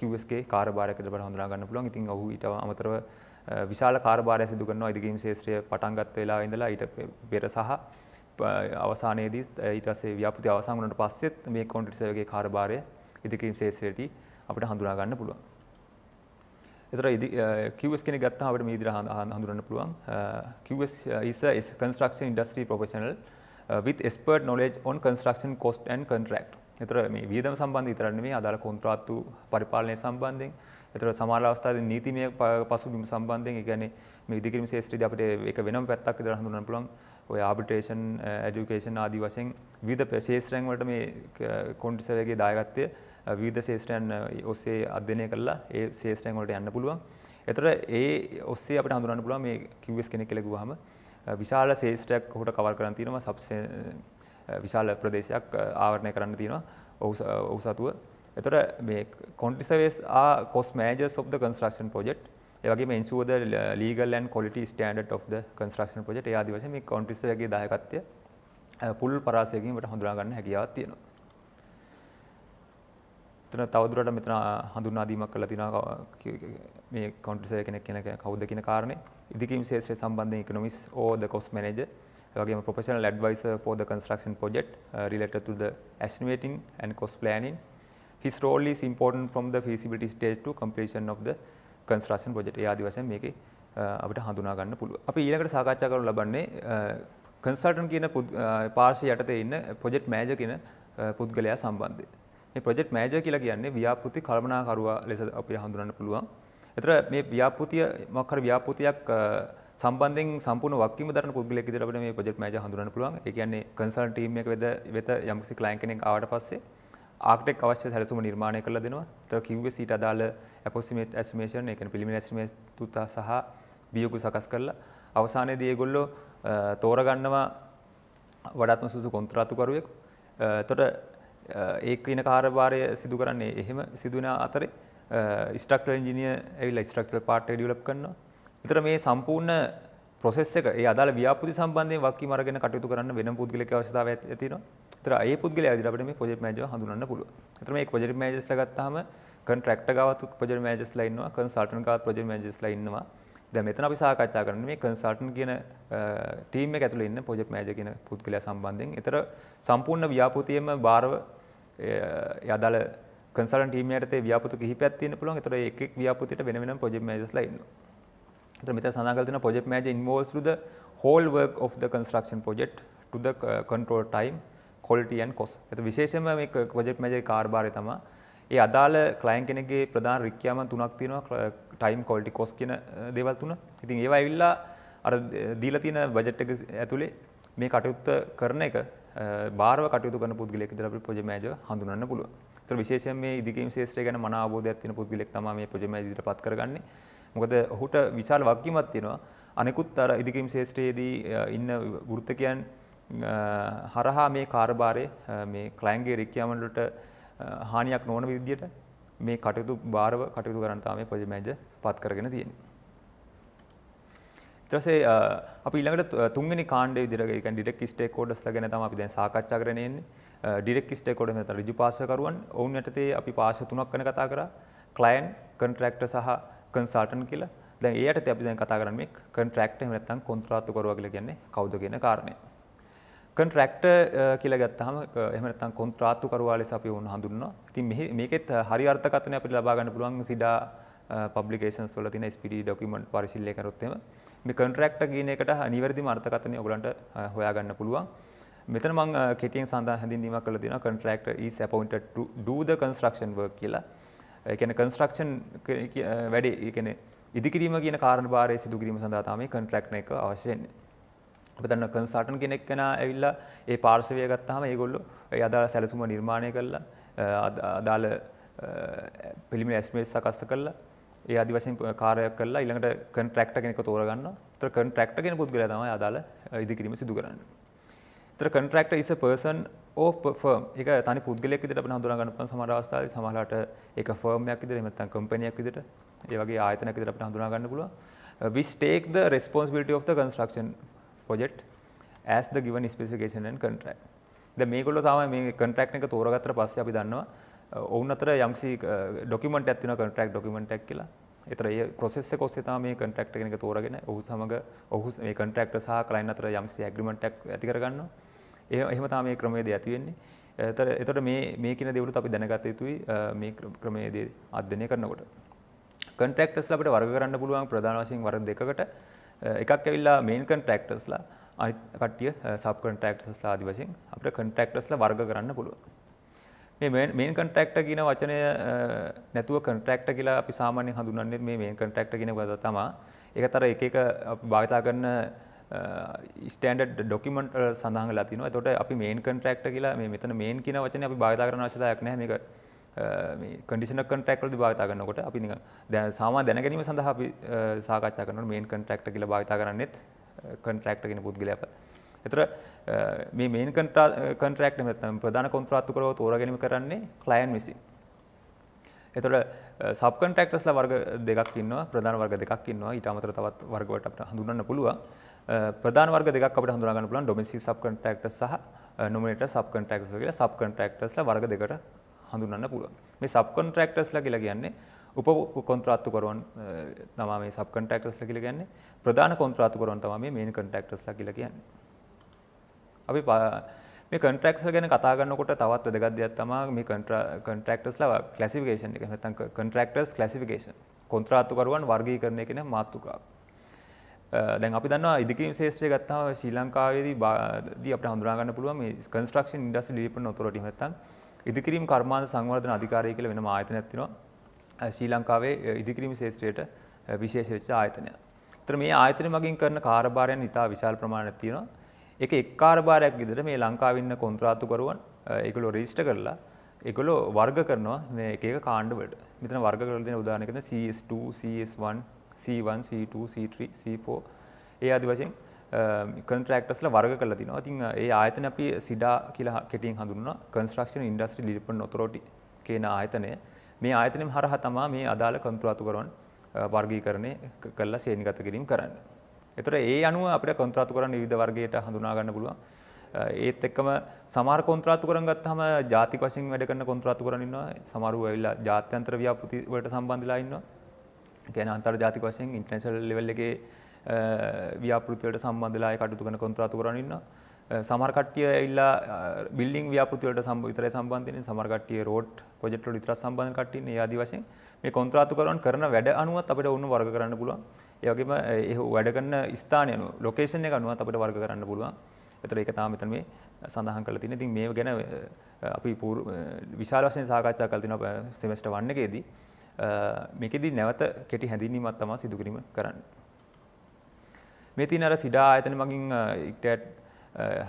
QSK කාර්යභාරයක් විදිහට හඳුනා ගන්න පුළුවන්. ඉතින් ඔහු ඊට අමතරව විශාල කාර්යභාරයක් සිදු කරනවා ඉදිකිරීම් ශාස්ත්‍රය පටන් ගත්ත වෙලාවේ ඉඳලා ඊට පෙර සහ අවසානයේදී ඊට පස්සේ ව්‍යාපෘති අවසන් වුණාට පස්සෙත් මේ කොන්ට්‍රිට්ස් වගේ කාර්යභාරය ඉදිකිරීම් ශාස්ත්‍රයේදී අපිට හඳුනා ගන්න පුළුවන්. එතර QS කෙනෙක් ගත්තාම අපිට මේ විදිහට හඳුනන්න පුළුවන් QS is a construction industry professional uh, with expert knowledge on construction cost and contract. එතර මේ වියදම සම්බන්ධ විතරක් නෙමෙයි අදාළ කොන්ත්‍රාත්තු පරිපාලනය සම්බන්ධයෙන් එතර සමහර අවස්ථාවේ නීතිමය පසුබිම් සම්බන්ධයෙන් ඒ කියන්නේ මේ ඉදිකිරීම ශාස්ත්‍රයේදී අපිට ඒක වෙනම පැත්තක් විතර හඳුනන්න පුළුවන්. ඔය ආබිට්‍රේෂන් এডুকেෂන් ආදී වශයෙන් විවිධ ශාස්ත්‍රයන් වලට මේ කොන්ඩිසවගේ දායකත්වය විවිධ ශේෂ්ඨයන් ඔස්සේ අධ්‍යයනය කරලා ඒ ශේෂ්ඨයන් වලට යන්න පුළුවන්. එතකොට ඒ ඔස්සේ අපිට හඳුනන්න පුළුවන් මේ QS කෙනෙක් කියලා ගිහුවාම විශාල ශේෂ්ඨයක් ඔහුට කවර් කරන්න තියෙනවා සබ් විශාල ප්‍රදේශයක් ආවරණය කරන්න තියෙනවා ඔහු සතුව. එතකොට මේ quantities are cost measures of the construction project ඒ වගේම ensure the legal and quality standard of the construction project ඒ ආදි වශයෙන් මේ quantities එකේ දායකත්වය පුල් පරාසයකින් අපිට හඳුනා ගන්න හැකියාවක් තියෙනවා. එතන තවදුරට මෙතන හඳුන්වා දීමක් කරලා තිනවා මේ කවුන්ටර් සර්වේ කෙනෙක් කියන කවුද කියන කාරණේ ඉදිකිරීම් ශාස්ත්‍රය සම්බන්ධයෙන් economist or the cost manager වගේම professional advisor for the construction project uh, related to the estimating and cost planning his role is important from the feasibility stage to completion of the construction project ඒ ආදි වශයෙන් මේකේ uh, අපිට හඳුනා ගන්න පුළුවන්. අපි ඊළඟට සාකච්ඡා කරනු ලබන්නේ කන්සල්ටන්ට් uh, කියන uh, පාර්ශ්වය යටතේ ඉන්න ප්‍රොජෙක්ට් මෑනේජර් කියන පුද්ගලයා සම්බන්ධයෙන්. මේ ප්‍රොජෙක්ට් මෑනේජර් කියලා කියන්නේ ව්‍යාපෘති කල්පනාකරුවා ලෙස අපි හඳුනන්න පුළුවන්. එතන මේ ව්‍යාපෘතිය මොකක් හරි ව්‍යාපෘතියක් සම්බන්ධයෙන් සම්පූර්ණ වක්කීම දරන පුද්ගලයෙක් විදිහට අපිට මේ ප්‍රොජෙක්ට් මෑනේජර් හඳුනන්න පුළුවන්. ඒ කියන්නේ කන්සල්ටන් ටීම් එක වෙත වෙත යම්කිසි ක්ලයන්ට් කෙනෙක් ආවට පස්සේ ආර්කිටෙක් අවශ්‍ය සැලසුම නිර්මාණය කරලා දෙනවා. එතකොට QS ඊට අදාළ approximate estimation, ඒ කියන්නේ preliminary estimate සහ බියුකු සකස් කරලා අවසානයේදී ඒගොල්ලෝ තෝරගන්නවා වඩාත්ම සුසු කොන්ත්‍රාත්තුකරුවෙක්. එතකොට ඒ කියන කාරභාරය සිදු කරන්නේ එහෙම සිදුවන අතරේ ස්ට්‍රක්චරල් ඉන්ජිනියර් ඇවිල්ලා ස්ට්‍රක්චරල් පාර්ට් එක ඩිවෙලොප් කරනවා. විතර මේ සම්පූර්ණ ප්‍රොසෙස් එක ඒ අදාළ ව්‍යාපෘති සම්බන්ධයෙන් වක්කීම් අරගෙන කටයුතු කරන්න වෙන පුද්ගලයෙක් අවශ්‍යතාවය තියෙනවා. ඒතර ඒ පුද්ගලයා විදිහට අපිට මේ ප්‍රොජෙක්ට් මැනේජර් හඳුනන්න පුළුවන්. ඒතර මේ ප්‍රොජෙක්ට් මැනේජර්ස්ලා ගත්තාම කොන්ට්‍රැක්ටර් ගාවත් ප්‍රොජෙක්ට් මැනේජර්ස්ලා ඉන්නවා, කන්සල්ටන්ට් ගාවත් ප්‍රොජෙක්ට් මැනේජර්ස්ලා ඉන්නවා. දැන් මෙතන අපි සාකච්ඡා කරන්නේ මේ කන්සල්ටන්ට් කියන ටීම් එක ඇතුළේ ඉන්න ප්‍රොජෙක්ට් මැනේජර් කියන පුද්ගලයා සම්බන්ධයෙන්. ඒතර සම්පූර්ණ ව්‍යාපෘතියම බාරව ඒ අදාළ කන්සල්ටන් ටීම් යටතේ ව්‍යාපෘති කිහිපයක් තියෙන්න පුළුවන්. ඒතර ඒක එක් ව්‍යාපෘතියට වෙන වෙනම ප්‍රොජෙක්ට් මැනේජර්ස්ලා ඉන්නවා. ඒතර මෙතන සඳහන් කරලා තියෙනවා project manager involves through the whole work of the construction project to the control time, quality and cost. ඒතර විශේෂයෙන්ම මේ ප්‍රොජෙක්ට් මැනේජර්ගේ කාර්යභාරය තමයි ඒ අදාළ ක්ලයින් කෙනෙක්ගේ ප්‍රධාන රික්කයාමන් තුනක් තියෙනවා ටයිම් කොල්ටි කොස් කියන දේවල් තුන. ඉතින් ඒවා ඇවිල්ලා අර දීලා තියෙන බජට් එක ඇතුලේ මේ කටයුත්ත කරන එක බාරව කටයුතු කරන පුද්ගලයෙක් විදිහට අපිට ප්‍රොජෙක්ට් මැනේජර් හඳුනන්න පුළුවන්. ඒතර විශේෂයෙන් මේ ඉදිකිරීම් ශාස්ත්‍රය ගැන මන අවබෝධයක් තියෙන පුද්ගලයෙක් තමයි මේ ප්‍රොජෙක්ට් මැනේජර් විදිහට පත් කරගන්නේ. මොකද ඔහුට විශාල වගකීමක් තියෙනවා. අනෙකුත් අර ඉදිකිරීම් ශාස්ත්‍රයේදී ඉන්න වෘත්තකයන් හරහා මේ කාර්යභාරය මේ ක්ලයන්ට්ගේ රික්වයර්මන්ට් වලට හානියක් නොවන විදිහට මේ කටයුතු බාරව කටයුතු කරන්න තමයි ප්‍රොජෙක්ට් මැනේජර් පත් කරගෙන තියෙන්නේ. ඉතරසේ අපි ඊළඟට තුන්වෙනි කාණ්ඩයේ විදිහට ඒ කියන්නේ ඩිරෙක්ට් ස්ටේක් හෝල්ඩර්ස්ලා ගැන තමයි අපි දැන් සාකච්ඡා කරගෙන ඉන්නේ ඩිරෙක්ට් ස්ටේක් හෝල්ඩර් නැත්නම් ඍජු පාර්ශ්වකරුවන් ඔවුන් යටතේ අපි පාර්ශ්ව තුනක් ගැන කතා කරා ක්ලයන්ට් කන්ට්‍රැක්ටර් සහ කන්සල්ටන්ට් කියලා දැන් ඒ යටතේ අපි දැන් කතා කරන්නේ මේ කන්ට්‍රැක්ටර් එහෙම නැත්නම් කොන්ත්‍රාත්තුකරුවා කියලා කියන්නේ කවුද කියන කාරණය කන්ට්‍රක්ට කියලා ගත්තහම එහෙම නැත්නම් කොන්ත්‍රාත්තුකරුවා ලෙස අපි වුණ හඳුන්වනවා ඉතින් මෙහි මේකෙත් හරි අර්ථකථනය අපිට ලබා ගන්න පුළුවන් සිඩා පබ්ලිකේෂන්ස් වල තියෙන SPD ඩොකියුමන්ට් පරිශීලනය කරොත් එහෙම මේ කොන්ට්‍රැක්ට් කියන එකට නිවැරදිම අර්ථකථනය ඔයගලන්ට හොයාගන්න පුළුවන්. මෙතන මම කෙටියෙන් සඳහන් හැඳින්වීමක් කරලා තියෙනවා contractor is appointed to do the construction work කියලා. ඒ කියන්නේ construction වැඩේ ඒ කියන්නේ ඉදිකිරීම කියන කාර්යභාරය සිදු කිරීම සඳහා තමයි contract එක අවශ්‍ය වෙන්නේ. අපි දන්නවා consultant කෙනෙක් කෙනා ඇවිල්ලා ඒ පාර්ශවය ගත්තාම ඒගොල්ලෝ ඒ අදාළ සැලසුම නිර්මාණය කරලා අදාළ පිළිමින estimates සකස් කරලා ඒ ආදි වශයෙන් කාර්යයක් කරලා ඊළඟට කොන්ට්‍රැක්ටර් කෙනෙක්ව තෝරගන්නවා. ඒතර කොන්ට්‍රැක්ටර් කෙනෙකු පුද්ගලයා තමයි අදාළ ඉදිකිරීම සිදු කරන්නේ. ඒතර කොන්ට්‍රැක්ටර් is a person or firm. ඒක තනි පුද්ගලයෙක් විදිහට අපිට හඳුනා ගන්න පුළුවන් සමහර අවස්ථාවලදී සමහරලාට ඒක ෆර්ම් එකක් විදිහට එහෙම නැත්නම් කම්පැනියක් විදිහට ඒ වගේ ආයතනයක් විදිහට අපිට හඳුනා ගන්න පුළුවන්. Uh, which take the responsibility of the construction project as the given specification and contract. දැන් මේගොල්ලෝ තමයි මේ contract එක තෝරගත්තට පස්සේ අපි දන්නවා ඔවුන් අතර යම්සි ඩොකිමට ඇතින කටක් ඩොකිමටක් කියලා එතර ඒ ප්‍රසෙස්ස කොස්සේ තම මේ කටක්ට කෙනක තෝරගෙන ඔහු සමඟ ඔහු මේ කටක්ට සහ කලයින් අතර යම්සි ඇග්‍රිමටක් ඇතිකරගන්න ඒ එහෙම තා මේ ක්‍රමේද ඇතිවෙන්නේ එතර එතට මේ මේ කියන දෙවුට අපි දැනගත යුතුයි මේ ක්‍රමේදේ අධ්‍යනය කරනකොට කටක්ටස් ලට වර්ග කරන්න පුළුවන් ප්‍රධාන වශයෙන් වර දෙකට එකක් ඇවිල්ලා මේන් කන්ටක්ටස්ලා අනිත් කට්ටිය සබ් කන්ටක්ටස්ලා ආදි වශයෙන් අපිට කන්ටක්ටස්ලා වර්ග කරන්න පුළුවන් මේ මේන් කන්ට්‍රක්ට කියන වචනය නැතුව කන්ට්‍රක්ට කියලා අපි සාමාන්‍යයෙන් හඳුන්වන්නේ මේ මේන් කන්ට්‍රක්ට කියන පද තමයි. ඒක තර එක එක අපි භාවිතා කරන ස්ටෑන්ඩඩ් ඩොකියමන්ට් වල සඳහන් වෙලා තිනවා. එතකොට අපි මේන් කන්ට්‍රක්ට කියලා මේ මෙතන මේන් කියන වචනේ අපි භාවිතා කරන අවශ්‍යතාවයක් නැහැ. මේක මේ කඩිෂන කටක් වලද භාවිතා කරනකොට අපි සාමා දැන ගැනීම සඳහා අපි සාකච්ඡා කරනට මේන් කටක්ට කියල භාවිතා කරන්නෙත් කටක්ට ගෙන පුද්ගලපත්. එතර මේ මේන් කන්ට්‍රක්් නැතම් ප්‍රධාන කොන්ත්‍රාත්තු කරව තෝරගැනීම කරන්නේ කලයන් විසි. එතොට සබ් කන්ටක්ටස්ල වර්ග දෙකක් ඉන්නවා ප්‍රධාන වර්ග දෙකක් ඉන්නවා ඉතාමතර තවත් වර්ගවට අපට හඳුන්න පුළුවන් ප්‍රධාන වර්ග දෙකක් අපට හඳුනාගන්න පුළුවන් ඩොමෙස්ටික් සබ් කන්ට්‍රැක්ටර්ස් සහ නොමිනේටර් සබ් කන්ට්‍රැක්ටර්ස් කියලා සබ් කන්ට්‍රැක්ටර්ස්ලා වර්ග දෙකට හඳුන්වන්න පුළුවන්. මේ සබ් කන්ට්‍රැක්ටර්ස්ලා කියලා කියන්නේ උප කොන්ත්‍රාත්තු කරන තමයි මේ සබ් කන්ට්‍රැක්ටර්ස්ලා කියලා කියන්නේ ප්‍රධාන කොන්ත්‍රාත්තු කරන තමයි මේ මේන් කන්ට්‍රැක්ටර්ස්ලා කියලා කියන්නේ. අපි මේ කන්ට්‍රැක්ට්ස් ගැන කතා කරනකොට තවත් වැදගත් දෙයක් තමයි මේ කන්ට්‍රැක්ටර්ස්ලා ක්ලාසිෆිකේෂන් එක. නැත්නම් කන්ට්‍රැක්ටර්ස් ක්ලාසිෆිකේෂන්. කොන්ත්‍රාත්තුකරුවන් වර්ගීකරණය කියන මාතෘකාව. දැන් අපි දන්නවා ඉදිකිරීම ශාස්ත්‍රය ගත්තාම ශ්‍රී ලංකාවේදී දී අපිට හඳුනා ගන්න පුළුවන් මේ කන්ස්ට්‍රක්ෂන් ඉන්ඩස්ට්‍රි ඩිවෙලොප්මන්ට් ඔතොරිටි නැත්නම් ඉදිකිරීම කර්මාන්ත සංවර්ධන අධිකාරිය කියලා වෙනම ආයතනයක් තියෙනවා. ශ්‍රී ලංකාවේ ඉදිකිරීම ශාස්ත්‍රයට විශේෂ වෙච්ච ආයතනයක්. ඒතර මේ ආයතනය මගින් කරන කාර්යභාරයන් ඉතා විශාල ප්‍රමාණයක් තියෙනවා. ඒක එක් කාර්බාරයක් විදිහට මේ ලංකාවේ ඉන්න කොන්ත්‍රාත්තුකරුවන් ඒගොල්ලෝ රෙජිස්ටර් කරලා ඒගොල්ලෝ වර්ග කරනවා මේ එක එක කාණ්ඩ වලට. මෙතන වර්ග කරලා දෙන උදාහරණයක් තමයි CS2, CS1, C1, C2, C3, C4 ඒ ආදි වශයෙන් කන්ට්‍රැක්ටර්ස්ලා වර්ග කරලා තිනවා. ඉතින් ඒ ආයතන අපි සිඩා කියලා කෙටියෙන් හඳුන්වනවා. Construction Industry Development Authority කියන ආයතනය. මේ ආයතනයම හරහා තමයි මේ අදාළ කොන්ත්‍රාත්තුකරුවන් වර්ගීකරණය කරලා ශ්‍රේණිගත කිරීම කරන්නේ. එතකොට ඒ අනුව අපිට කොන්ත්‍රාත්තු කරන් විවිධ වර්ගයට හඳුනා ගන්න පුළුවන්. ඒත් එක්කම සමහර කොන්ත්‍රාත්තු කරන් ගත්තාම ජාතික වශයෙන් වැඩ කරන කොන්ත්‍රාත්තු කරන් ඉන්නවා. සමහරව ඇවිල්ලා ජාත්‍යන්තර ව්‍යාපෘති වලට සම්බන්ධලා ඉන්නවා. ඒ කියන්නේ අන්තර්ජාතික වශයෙන් ඉන්ටර්නැෂනල් ලෙවල් එකේ ව්‍යාපෘති වලට සම්බන්ධලා ඒ කටයුතු කරන කොන්ත්‍රාත්තු කරන් ඉන්නවා. සමහර කට්ටිය ඇවිල්ලා බිල්ඩින් ව්‍යාපෘති වලට විතරයි සම්බන්ධ වෙන්නේ. සමහර කට්ටිය රෝඩ් ප්‍රොජෙක්ට් වලට විතරක් සම්බන්ධ කට්ටිය ඉන්නේ. ඒ ආදි වශයෙන් මේ කොන්ත්‍රාත්තු කරන් කරන වැඩ අනුවත් අපිට උණු වර්ග කරන්න පුළුවන්. ඒ වගේම ඒ වැඩ කරන ස්ථානය අනුව ලොකේෂන් එක අනුවත් අපිට වර්ග කරන්න පුළුවන්. ඒතර ඒක තමයි මෙතන මේ සඳහන් කරලා තියෙන්නේ. ඉතින් මේව ගැන අපි විශාල වශයෙන් සාකච්ඡා කරලා තිනවා සෙමෙස්ටර් 1 එකේදී. මේකෙදී නැවත කෙටි හැඳින්වීමක් තමයි සිදු කිරීම කරන්නේ. මේ තියෙන අර සිඩා ආයතන මගින් ඉක්ටැට්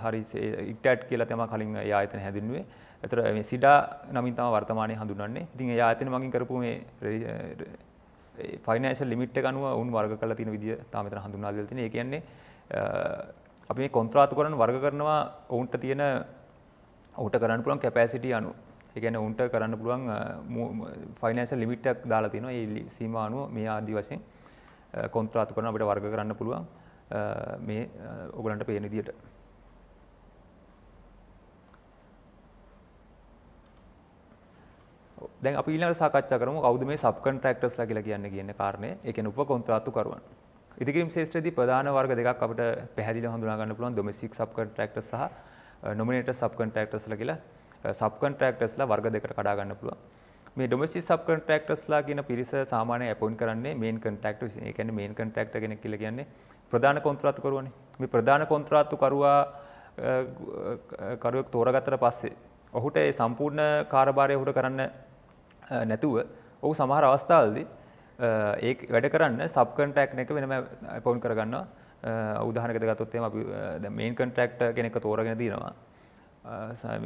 හරි ඉක්ටැට් කියලා තමයි කලින් ඒ ආයතන හැඳින්වුවේ. ඒතර මේ සිඩා නමින් තමයි වර්තමානයේ හඳුන්වන්නේ. ඉතින් ඒ ආයතන මගින් කරපු මේ ෆයිනෑශ ලිමිට් අනුව උන් වර්ග කල තින විදි තාමතර හඳුනා දල තින කියන්නේ අපි මේ කොන්ත්‍රාතු කරන වර්ග කරනවා ඔවුන්ට තියෙන ඔවුට කරන්න පුළන් කැපෑසිට අනු එකන උන්ට කරන්න පුළුවන් ෆයිනෑස ලිමිට්ටක් දාලා තින ඒ සීමානුව මේ ආදී වශයෙන් කොන්ත්‍රාතු කරන අපට වර්ග කරන්න පුළුවන් මේ ඔගලන්ට පේනදිට දැන් අපි ඊළඟට සාකච්ඡා කරමු කවුද මේ සබ් කොන්ට්‍රැක්ටර්ස්ලා කියලා කියන්නේ කියන කාරණේ. ඒ කියන්නේ උපකොන්ත්‍රාත්තුකරුවන්. ඉදිකිරීම් ශේෂ්ත්‍රයේදී ප්‍රධාන වර්ග දෙකක් අපිට පැහැදිලිව හඳුනා ගන්න පුළුවන් ඩොමෙස්ටික් සබ් කොන්ට්‍රැක්ටර්ස් සහ නොමිනේටඩ් සබ් කොන්ට්‍රැක්ටර්ස්ලා කියලා සබ් කොන්ට්‍රැක්ටර්ස්ලා වර්ග දෙකකට කඩා ගන්න පුළුවන්. මේ ඩොමස්ටික් සබ් කොන්ට්‍රැක්ටර්ස්ලා කියන පිරිස සාමාන්‍යයෙන් අපොයින්ට් කරන්නේ මේන් කොන්ට්‍රැක්ටර් විසින්. ඒ කියන්නේ මේන් කොන්ට්‍රැක්ටර් කෙනෙක් කියලා කියන්නේ ප්‍රධාන කොන්ත්‍රාත්තුකරුවනේ. මේ ප්‍රධාන කොන්ත්‍රාත්තුකරුවා කරුවෙක් තෝරගත්තට පස්සේ ඔහුට ඒ සම්පූර්ණ කාර්යභාරය ඔහුට කරන්න නැතුව ඔහු සමහර අවස්ථාවල්දී ඒ වැඩ කරන්න සබ් කන්ට්‍රැක්ට් එක වෙනම අපොයින්ට් කරගන්නවා උදාහරණයකට ගත්තොත් එහෙම අපි දැන් මේන් කන්ට්‍රැක්ට් කෙනෙක් තෝරගෙන දිනවා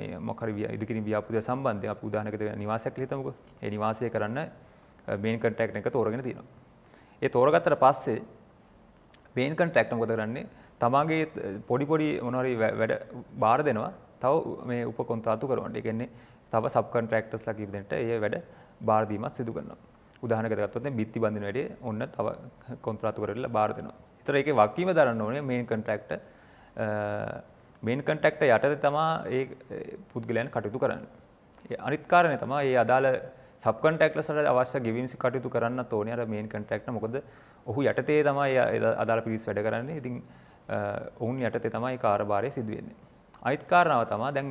මේ මොකක් හරි ඉදිකිරීම ව්‍යාපෘතිය සම්බන්ධයෙන් අපි උදාහරණයකට නිවාසයක් ලියතමුකෝ ඒ නිවාසය කරන්න මේන් කන්ට්‍රැක්ට් එක තෝරගෙන දිනවා ඒ තෝරගත්තට පස්සේ මේන් කන්ට්‍රැක්ට් මොකද කරන්නේ තමාගේ පොඩි පොඩි මොනවාරි වැඩ බාර දෙනවා තව මේ උපකොන්ත්‍රාතු කරවන්න. ඒ කියන්නේ තව සබ් කොන්ට්‍රැක්ටර්ස්ලා කීප දෙනෙක්ට ඒ වැඩ බාර දීමක් සිදු කරනවා. උදාහරණයක් ගත්තොත් දැන් බිත්ති බඳින වැඩේ ඔන්න තව කොන්ත්‍රාතු කරලා බාර දෙනවා. ඒතර ඒකේ වකීම දරන්න ඕනේ මේන් කොන්ට්‍රැක්ටර් මේන් කටක්ට යටද තමා ඒ පුද්ගලයන් කටයුතු කරන්න. අනිත් කාරණය තමා ඒ අදාළ සබකටක් සට අවශ්‍ය ගිවිසි කටයුතු කරන්න තෝනය අර මේන් කටක්ට මොකද ඔහු යටතේ තමයි අදාළ පිරිස් වැඩ කරන්නේ ඉතින් ඔවුන් යටතේ තමයි කාරභාරය සිදුවන්නේ. අයිත්කාරණාව තමා දැන්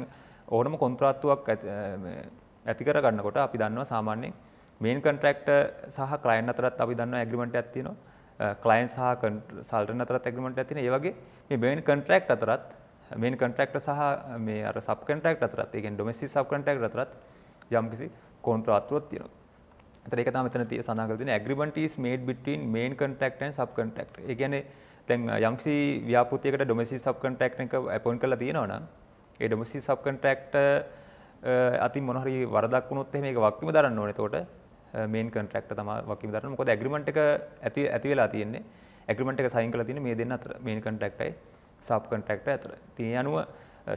ඕනම කොන්ත්‍රාත්තුවක් ඇති කරගන්නකොට අපි දන්නවා සාමාන්‍යයෙන් මේන් කන්ට්‍රැක්ට සහ ක්ලයන්ට් අතරත් අපි දන්නවා ඇග්‍රීමන්ට් එකක් තියෙනවා ක්ලයන්ට් සහ කන්සල්ටන්ට් අතරත් ඇග්‍රීමන්ට් එකක් තියෙනවා ඒ වගේ මේ මේන් කන්ට්‍රැක්ට් අතරත් මේන් කන්ට්‍රැක්ටර් සහ මේ අර සබ් කන්ට්‍රැක්ටර් අතරත් ඒ කියන්නේ ඩොමෙස්ටික් සබ් කන්ට්‍රැක්ටර් අතරත් යම්කිසි කොන්ත්‍රාත්තුවක් තියෙනවා එතන ඒක තමයි මෙතන සඳහන් කරලා තියෙන agreement is made between main contractor and sub contractor. ඒ කියන්නේ දැන් යම්කිසි ව්‍යාපෘතියකට ඩොමෙස්ටික් සබ් කොන්ට්‍රැක්ට් එක අපොයින්ට් කරලා තියෙනවා නම් ඒ ඩොමෙස්ටික් සබ් කොන්ට්‍රැක්ට් අතින් මොන හරි වරදක් වුණොත් එහෙම ඒක වක්කිම දරන්න ඕනේ. එතකොට මේන් කොන්ට්‍රැක්ට් තමයි වක්කිම දරන්නේ. මොකද ඇග්‍රීමන්ට් එක ඇති ඇති වෙලා තියෙන්නේ. ඇග්‍රීමන්ට් එක සයින් කරලා තියෙන්නේ මේ දෙන්න අතර මේන් කොන්ට්‍රැක්ට්යි සබ් කොන්ට්‍රැක්ට් අතර. ඉතින් අනුව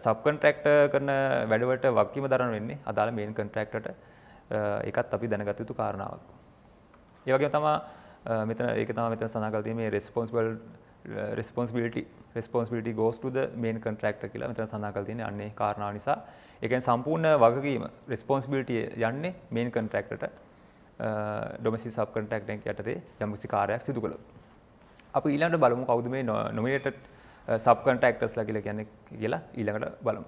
සබ් කොන්ට්‍රැක්ට් කරන වැඩවලට වක්කිම දරන්න වෙන්නේ අදාළ මේන් කොන්ට්‍රැක්ට්ට ඒකත් අපි දැනගත යුතු කාරණාවක්. ඒ වගේම තමයි මෙතන ඒක තමයි මෙතන සඳහන් කරලා තියෙන්නේ මේ responsible රෙස්පොන්ස්බිලිටි රෙස්පොන්ස්බිලිටි goes to the main contractor කියලා මෙතන සඳහන් කරලා තියෙන්නේ අන්නේ කාරණා නිසා ඒ කියන්නේ සම්පූර්ණ වගකීම responsibility යන්නේ main contractor ට domestic sub contractor එක යටතේ යම්කිසි කාර්යයක් සිදු කළොත් අපි ඊළඟට බලමු කවුද මේ nominated sub contractors ලා කියලා කියන්නේ කියලා ඊළඟට බලමු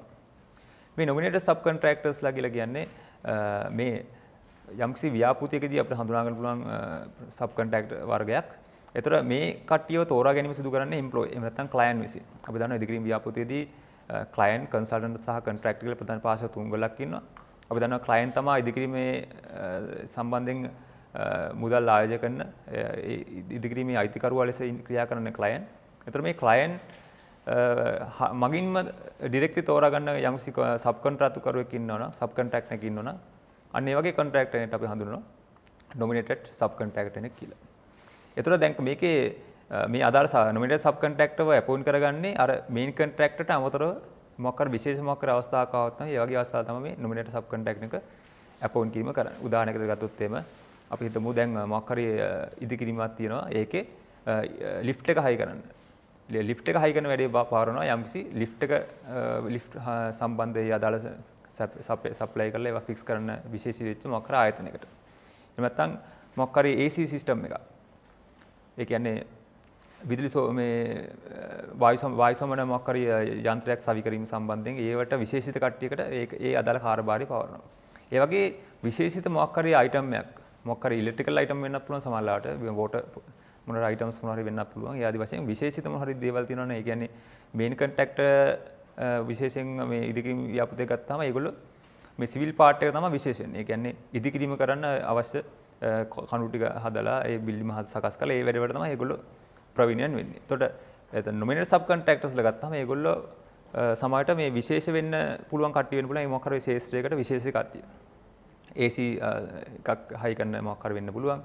මේ nominated sub contractors ලා කියලා කියන්නේ මේ යම්කිසි ව්‍යාපෘතියකදී අපිට හඳුනා ගන්න පුළුවන් sub contractor වර්ගයක් එතකොට මේ කට්ටියව තෝරා ගැනීම සිදු කරන්නේ එම්ප්ලොයි එහෙම නැත්නම් ක්ලයන්ට් විසින්. අපි දන්නවා ඉදිකිරීම ව්‍යාපෘතියේදී ක්ලයන්ට් කන්සල්ටන්ට් සහ කොන්ට්‍රැක්ටර් කියලා ප්‍රධාන පාර්ශ්ව තුන් ගොල්ලක් ඉන්නවා. අපි දන්නවා ක්ලයන්ට් තමයි ඉදිකිරීමේ සම්බන්ධයෙන් මුදල් ආයෝජ කරන ඉදිකිරීමේ අයිතිකරුවා ලෙස ක්‍රියා කරන ක්ලයන්ට්. එතකොට මේ ක්ලයන්ට් මගින්ම ඩිරෙක්ටි තෝරගන්න යම්සි සබ් කොන්ට්‍රාතුකරුවෙක් ඉන්නවනම් සබ් කොන්ට්‍රැක්ට් එකක් ඉන්නවනම් අන්න ඒ වගේ කොන්ට්‍රැක්ට් එකකට අපි හඳුනනවා ඩොමිනේටඩ් සබ් කොන්ට්‍රැක්ට් එකක් කියලා. එතුර දැන්ක මේකේ මේ අදර නොමට සබ් කටක්ටව ඇපෝන් කරගන්නේ අර මේන් කටරක්ට අමතර මොක්කර විශේෂමක්කර අවස්ථාවත්න ඒගේ අවස්ථාතම මේ නොමට සබ් කටක්නක ඇපෝන් කිරීම කර උදානකද ගතුත්තේම අපි හිතමු දැන් මොක්කර ඉදි කිරීමත් තියෙනවා ඒකේ ලිෆ්ට එක හයි කරන්න ලිප්ට එක හයිකන වැඩේ පාරනවා යම්කිසි ලිප්ට එක ලි් සම්බන්ධය අදාළ සප්ලයි කරලා ෆික්ස් කරන්න විශේෂ වෙච්ච මොකර ආයතනකට එමත්තන් මොක්කරි AC සිිස්ටම් එකක් ඒ කියන්නේ විදුලි මේ වායු වායු සමන මොකක් හරි යන්ත්‍රයක් සවි කිරීම සම්බන්ධයෙන් ඒවට විශේෂිත කට්ටියකට ඒ ඒ අදාළ කාර්යභාරය පවරනවා. ඒ වගේ විශේෂිත මොකක් හරි අයිටම් එකක් මොකක් හරි ඉලෙක්ට්‍රිකල් අයිටම් වෙන්නත් පුළුවන් සමහරලාට වෝටර් මොන හරි අයිටම්ස් මොන හරි වෙන්නත් පුළුවන්. ඒ ආදි වශයෙන් විශේෂිත මොන හරි දේවල් තියෙනවනේ. ඒ කියන්නේ මේන් කන්ට්‍රැක්ටර් විශේෂයෙන් මේ ඉදිකිරීම ව්‍යාපෘතිය ගත්තාම ඒගොල්ලෝ මේ සිවිල් පාර්ට් එක තමයි විශේෂයෙන්. ඒ කියන්නේ ඉදිකිරීම කරන්න අවශ්‍ය කනුටික හදලා ඒ බිල්ලිම හත් සකස් කළ ඒ වැඩවට තමයි ඒගොල්ලෝ ප්‍රවීණයන් වෙන්නේ. එතකොට එතන නොමිනේට් සබ් කොන්ට්‍රැක්ටර්ස්ලා ගත්තාම ඒගොල්ලෝ සමහරට මේ විශේෂ වෙන්න පුළුවන් කට්ටිය වෙන්න පුළුවන් මේ මොකක් හරි ශේෂ්ත්‍රයකට විශේෂ කට්ටිය. AC එකක් හයි කරන මොකක් හරි වෙන්න පුළුවන්.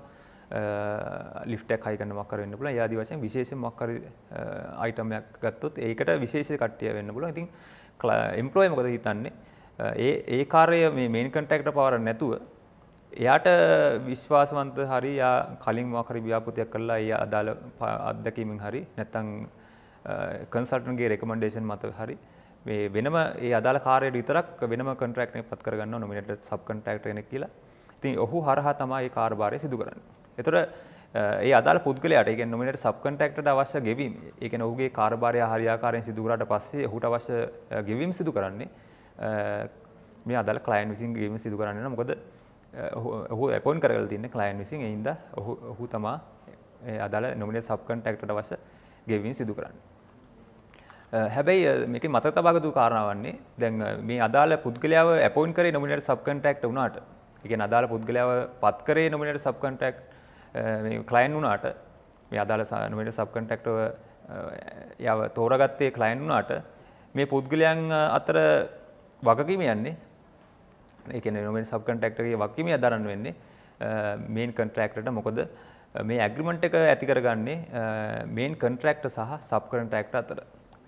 ලිෆ්ට් එකක් හයි කරන මොකක් හරි වෙන්න පුළුවන්. ඒ ආදි වශයෙන් විශේෂ මොකක් හරි අයිටම් එකක් ගත්තොත් ඒකට විශේෂ කට්ටිය වෙන්න පුළුවන්. ඉතින් එම්ප්ලොයි මොකද හිතන්නේ? ඒ ඒ කාර්යය මේ මේන් කොන්ට්‍රැක්ටර් පවර නැතුව එයාට විශ්වාසවන්ත හරි යා කලින් මොකක් හරි ව්‍යාපෘතියක් කළා ඒ අදාළ අත්දැකීමෙන් හරි නැත්නම් කන්සල්ටන්ට්ගේ රෙකමන්ඩේෂන් මත හරි මේ වෙනම ඒ අදාළ කාර්යයට විතරක් වෙනම කොන්ට්‍රැක්ට් එකක් පත් කරගන්නවා නොමිනේටඩ් සබ් කොන්ට්‍රැක්ටර් කෙනෙක් කියලා. ඉතින් ඔහු හරහා තමයි ඒ කාර්යභාරය සිදු කරන්නේ. ඒතර ඒ අදාළ පුද්ගලයාට ඒ කියන්නේ නොමිනේටඩ් සබ් කොන්ට්‍රැක්ටර්ට අවශ්‍ය ගෙවීම, ඒ කියන්නේ ඔහුගේ කාර්යභාරය හරියාකාරයෙන් සිදු කරාට පස්සේ ඔහුට අවශ්‍ය ගෙවීම සිදු කරන්නේ මේ අදාළ ක්ලයන්ට් විසින් ගෙවීම සිදු කරන්නේ මොකද ඔහු ඇපොන් කරල තින්න කලයින් විසින් එයින්ද ඔහු තමා අදාළ නොමිනේ සබ්කන්ටක්ට අවශ්‍ය ගෙවින් සිදු කරන්න. හැබැයි මේක මත තබාගතු කාරණාවන්නේ දැන් මේ අදාළ පුද්ගලයාව ඇපොන් කරේ නොමිනට සබ්කන්ටක්ට වුණාට එක අදාළ පුද්ගලයාව පත් කරේ නොමිනට සබ්කන්ටක් කලයින් වුණාට මේ අදාළ නොමිට සබ්කන්ටක්ටව යව තෝරගත්තේ කලයින් වුණාට මේ පුද්ගලයන් අතර වගකීම යන්නේ ඒකන නොමෙන් සබ් කන්ටක්ටගේ වක්කීම අදරන්න වෙන්නේ මේන් කන්ට්‍රක්ටට මොකද මේ ඇග්‍රිමන්ට් එක ඇති කරගන්නේ මේන් කන්ට්‍රක්ට සහ සබ් කන්ට්‍රක්ට අතර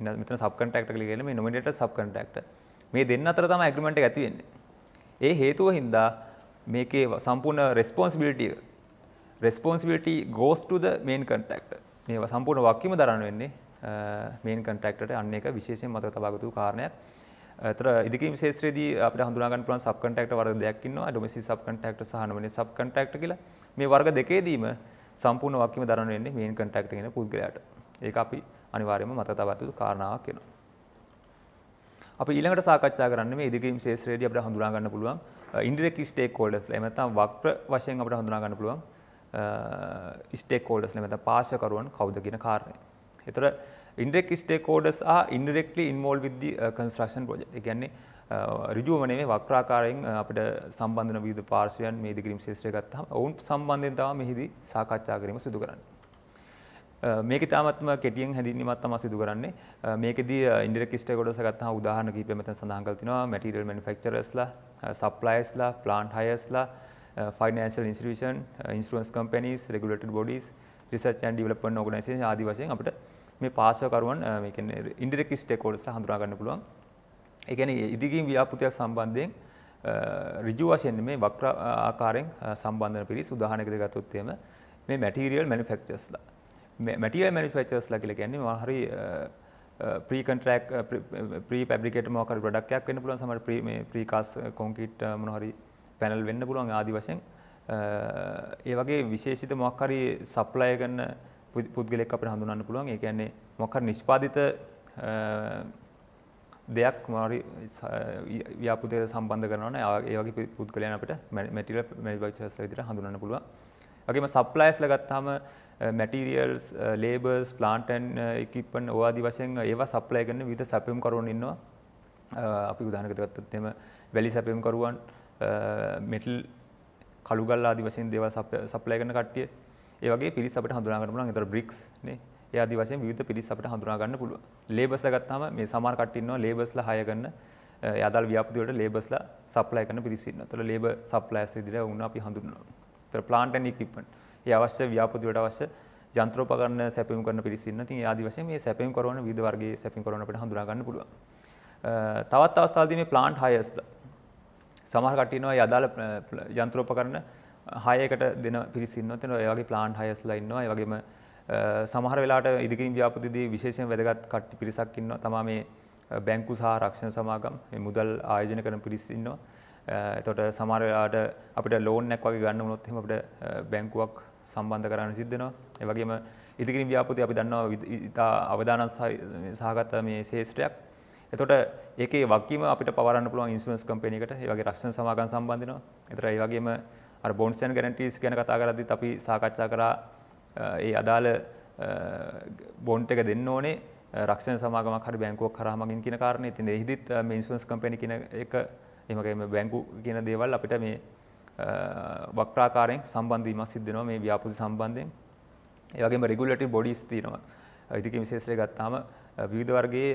මෙතන සබ් කන්ට්‍රක්ට කියලා මේ නොමිනේටර් සබ් කන්ට්‍රක්ට මේ දෙන්න අතර තමයි ඇග්‍රිමන්ට් එක ඇති වෙන්නේ ඒ හේතුව හින්දා මේකේ සම්පූර්ණ රෙස්පොන්සිබිලිටි එක responsibility goes to the main contractor මේවා සම්පූර්ණ වක්කීම දරන්න වෙන්නේ මේන් කන්ට්‍රක්ටට අන්න එක විශේෂයෙන් මතක තබා ගත යුතු කාරණයක් තර ඉදිකිරීම ශේත්‍රයේදී අපිට හඳුනා ගන්න පුළුවන් සබ් කන්ට්‍රැක්ටර් වර්ග දෙකක් ඉන්නවා ඩොමෙස්ටික් සබ් කන්ට්‍රැක්ටර් සහ නොමිනල් සබ් කන්ට්‍රැක්ටර් කියලා. මේ වර්ග දෙකේදීම සම්පූර්ණ වක්කීම දරන වෙන්නේ මේන් කන්ට්‍රැක්ටර් කියන පුද්ගලයාට. ඒක අපි අනිවාර්යයෙන්ම මතක තබා යුතු කාරණාවක් වෙනවා. අපි ඊළඟට සාකච්ඡා කරන්නේ මේ ඉදිකිරීම ශේත්‍රයේදී අපිට හඳුනා ගන්න පුළුවන් ඉන්ඩිරෙක්ට් ස්ටේක් හෝල්ඩර්ස්ලා එහෙම නැත්නම් වක්‍ර වශයෙන් අපිට හඳුනා ගන්න පුළුවන් ස්ටේක් හෝල්ඩර්ස්ලා එහෙම නැත්නම් පාර්ශ්වකරුවන් කවුද කියන කාරණේ. ඒතර ඉන්ඩෙක් ස්ටේකෝඩස් ආ ඉන්ඩෙක්ලි ඉන්වෝල් විද්දි කන්ස්ට්‍රක්ෂන් ප්‍රජෙක්් ගැන්නේ රිජුවනේ වක්්‍රාකාරයෙන් අපට සම්බන්ධන විද පාර්ශවයන් මේ දිගරීම් ශේත්‍රය ගත්තහම ඔවුන් සම්බන්ධෙන්තාව මෙහිදී සාකච්ඡා කිරීම සිදු කරන්න. Uh, මේක තාමත්ම කෙටියෙන් හැඳින්වීමක් තමයි සිදු කරන්නේ. Uh, මේකෙදී ඉන්ඩෙක් ස්ටේකෝඩස් ගත්තහම උදාහරණ කිහිපයක් මෙතන සඳහන් කරලා තිනවා මැටීරියල් මැනුෆැක්චරර්ස්ලා, සප්ලයර්ස්ලා, ප්ලාන්ට් හයර්ස්ලා, financial institution, insurance companies, regulated bodies, research and development organisation ආදී වශයෙන් අපිට මේ පාර්ශවකරුවන් මේ කියන්නේ ඉන්ඩිරෙක්ට් ස්ටේක් හෝල්ඩර්ස්ලා හඳුනා ගන්න පුළුවන්. ඒ කියන්නේ ඉදිරිගින් ව්‍යාපෘතියක් සම්බන්ධයෙන් ඍජු වශයෙන් මේ වක්‍ර ආකාරයෙන් සම්බන්ධන පිරිස් උදාහරණයකට ගත්තොත් එහෙම මේ මැටීරියල් මැනුෆැක්චර්ස්ලා. මේ මැටීරියල් මැනුෆැක්චර්ස්ලා කියලා කියන්නේ මොනවා හරි ප්‍රී කොන්ට්‍රැක්ට් ප්‍රී ෆැබ්‍රිකේට් මොකක් හරි ප්‍රොඩක්ට් එකක් වෙන්න පුළුවන් සමහර ප්‍රී මේ ප්‍රී කාස් කොන්ක්‍රීට් මොනවා හරි පැනල් වෙන්න පුළුවන් ආදි වශයෙන් ඒ වගේ විශේෂිත මොකක් හරි සප්ලයි කරන පුද්ගලෙක් අපට හඳුනන්න පුළුවන් ඒ කියන්නේ මොකක් නිෂ්පාදිත දෙයක් මාරි ව්‍යාපෘතියට සම්බන්ධ කරනවා ඒ වගේ පුද්ගලයන් අපිට මැටීරියල් මැනුෆැක්චරර්ස් විදිහට හඳුනන්න පුළුවන්. වගේම සප්ලයර්ස් ලා ගත්තාම materials, labours, plant and equipment ඕවාදි වශයෙන් ඒවා සප්ලයි කරන විවිධ සැපයුම් කරුවන් ඉන්නවා. අපි උදාහරණයකට ගත්තත් එහෙම වැලි සැපයුම් කරුවන්, මෙටල් කළුගල් ආදි වශයෙන් දේවල් සප්ලයි කරන කට්ටිය ඒ වගේ පිරිස් අපිට හඳුනා ගන්න පුළුවන්. ඒතර බ්‍රික්ස් නේ. ඒ ආදි වශයෙන් විවිධ පිරිස් අපිට හඳුනා ගන්න පුළුවන්. ලේබර්ස්ලා ගත්තාම මේ සමහර කට්ටිය ඉන්නවා ලේබර්ස්ලා හය ගන්න. ඒ අදාළ ව්‍යාපෘති වලට ලේබර්ස්ලා සප්ලයි කරන පිරිස් ඉන්නවා. ඒතර ලේබර් සප්ලයර්ස් විදිහට වුණා අපි හඳුන්වනවා. ඒතර plant and equipment. ඒ අවශ්‍ය ව්‍යාපෘති වලට අවශ්‍ය යන්ත්‍රෝපකරණ සැපයුම් කරන පිරිස් ඉන්නවා. ඉතින් ඒ ආදි වශයෙන් මේ සැපයුම් කරන විවිධ වර්ගයේ සැපයුම් කරන අපිට හඳුනා ගන්න පුළුවන්. තවත් අවස්ථාවලදී මේ plant hires සමහර කට්ටිය ඉන්නවා ඒ අදාළ යන්ත්‍රෝපකරණ හයකට දෙන පිරිසින්න තෙන ඒගේ ප්ලාන්් හයස්ලා ඉන්නවා වගේම සමහර වෙලාට ඉදිකින් ව්‍යාපතිදී විශේෂෙන් වැදගත් කට්ටි පිරිසක් ඉන්න තමා මේ බැංකු සහ රක්ෂණ සමාගම් මුදල් ආයෝජන කරන පිරිසින්නවා. එතොට සමරලාට අපිට ලෝන් නැක් වගේ ගන්න නොත්හෙම අපට බැංකුවක් සම්බන්ධ කරන්න සිද්ධනවා. එවගේම ඉදිකිරින් ව්‍යාපති අපි දන්නවා ඉතා අවධානත් සහගත මේ ශේෂ්ත්‍රයක්. එතොට ඒක වක්කීම අපිට පවරන්න පුළුවන් ඉන්සුරන්ස් කම්පේනකට ඒවගේ රක්ෂණ සමාගන් සම්බන්ධනවා. එතර ඒවගේම අර බොන්ඩ්ස් ඇන් ගැරන්ටිස් ගැන කතා කරද්දිත් අපි සාකච්ඡා කරා ඒ අදාළ බොන්ඩ් එක දෙන්න ඕනේ රක්ෂණ සමාගමක් හරි බැංකුවක් කරා මගින් කියන කාරණේ. ඉතින් ඒ හිදිත් මේ ඉන්ෂුරන්ස් කම්පැනි කියන එක එහෙම වගේම බැංකු කියන දේවල් අපිට මේ වක්‍රාකාරයෙන් සම්බන්ධ වීමක් සිද්ධ වෙනවා මේ ව්‍යාපෘති සම්බන්ධයෙන්. ඒ වගේම රෙගුලේටරි බොඩිස් තියෙනවා. ඉදිකිරීම ශේත්‍රය ගත්තාම විවිධ වර්ගයේ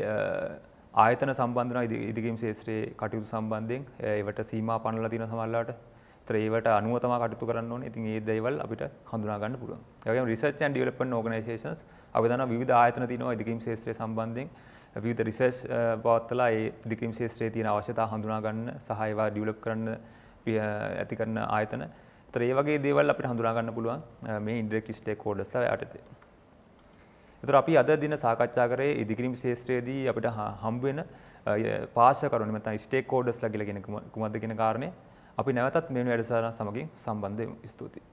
ආයතන සම්බන්ධ වෙනවා ඉදිකිරීම ශේත්‍රයේ කටයුතු සම්බන්ධයෙන් ඒවට සීමා පනලා තියෙන සමහරලාට ඒවට අනුව තමයි කටයුතු කරන්න ඕනේ. ඉතින් ඒ දේවල් අපිට හඳුනා ගන්න පුළුවන්. ඒ වගේම රිසර්ච් ඇන්ඩ් ඩෙවලොප්මන්ට් ඕගනයිසේෂන්ස් අපි දන්නවා විවිධ ආයතන තියෙනවා ඉදිකිරීම් ශාස්ත්‍රය සම්බන්ධයෙන් විවිධ රිසර්ච් පවත්වලා ඒ ඉදිකිරීම් ශාස්ත්‍රයේ තියෙන අවශ්‍යතා හඳුනා ගන්න සහ ඒවා ඩෙවලොප් කරන්න ඇති කරන ආයතන. ඒතර ඒ වගේ දේවල් අපිට හඳුනා ගන්න පුළුවන් මේ ඉන්ඩිරෙක්ට් ස්ටේක් හෝල්ඩර්ස්ලා යටතේ. ඒතර අපි අද දින සාකච්ඡා කරේ ඉදිකිරීම් ශාස්ත්‍රයේදී අපිට හම්බ වෙන පාර්ශවකරුවන් නැත්නම් ස්ටේක් හෝල්ඩර්ස්ලා කියලා කියන කුමක්ද කියන කාරණේ අපි නැවතත් මෙවැනි වැඩසටහන සමගින් සම්බන්ධ වෙමු. ස්තුතියි.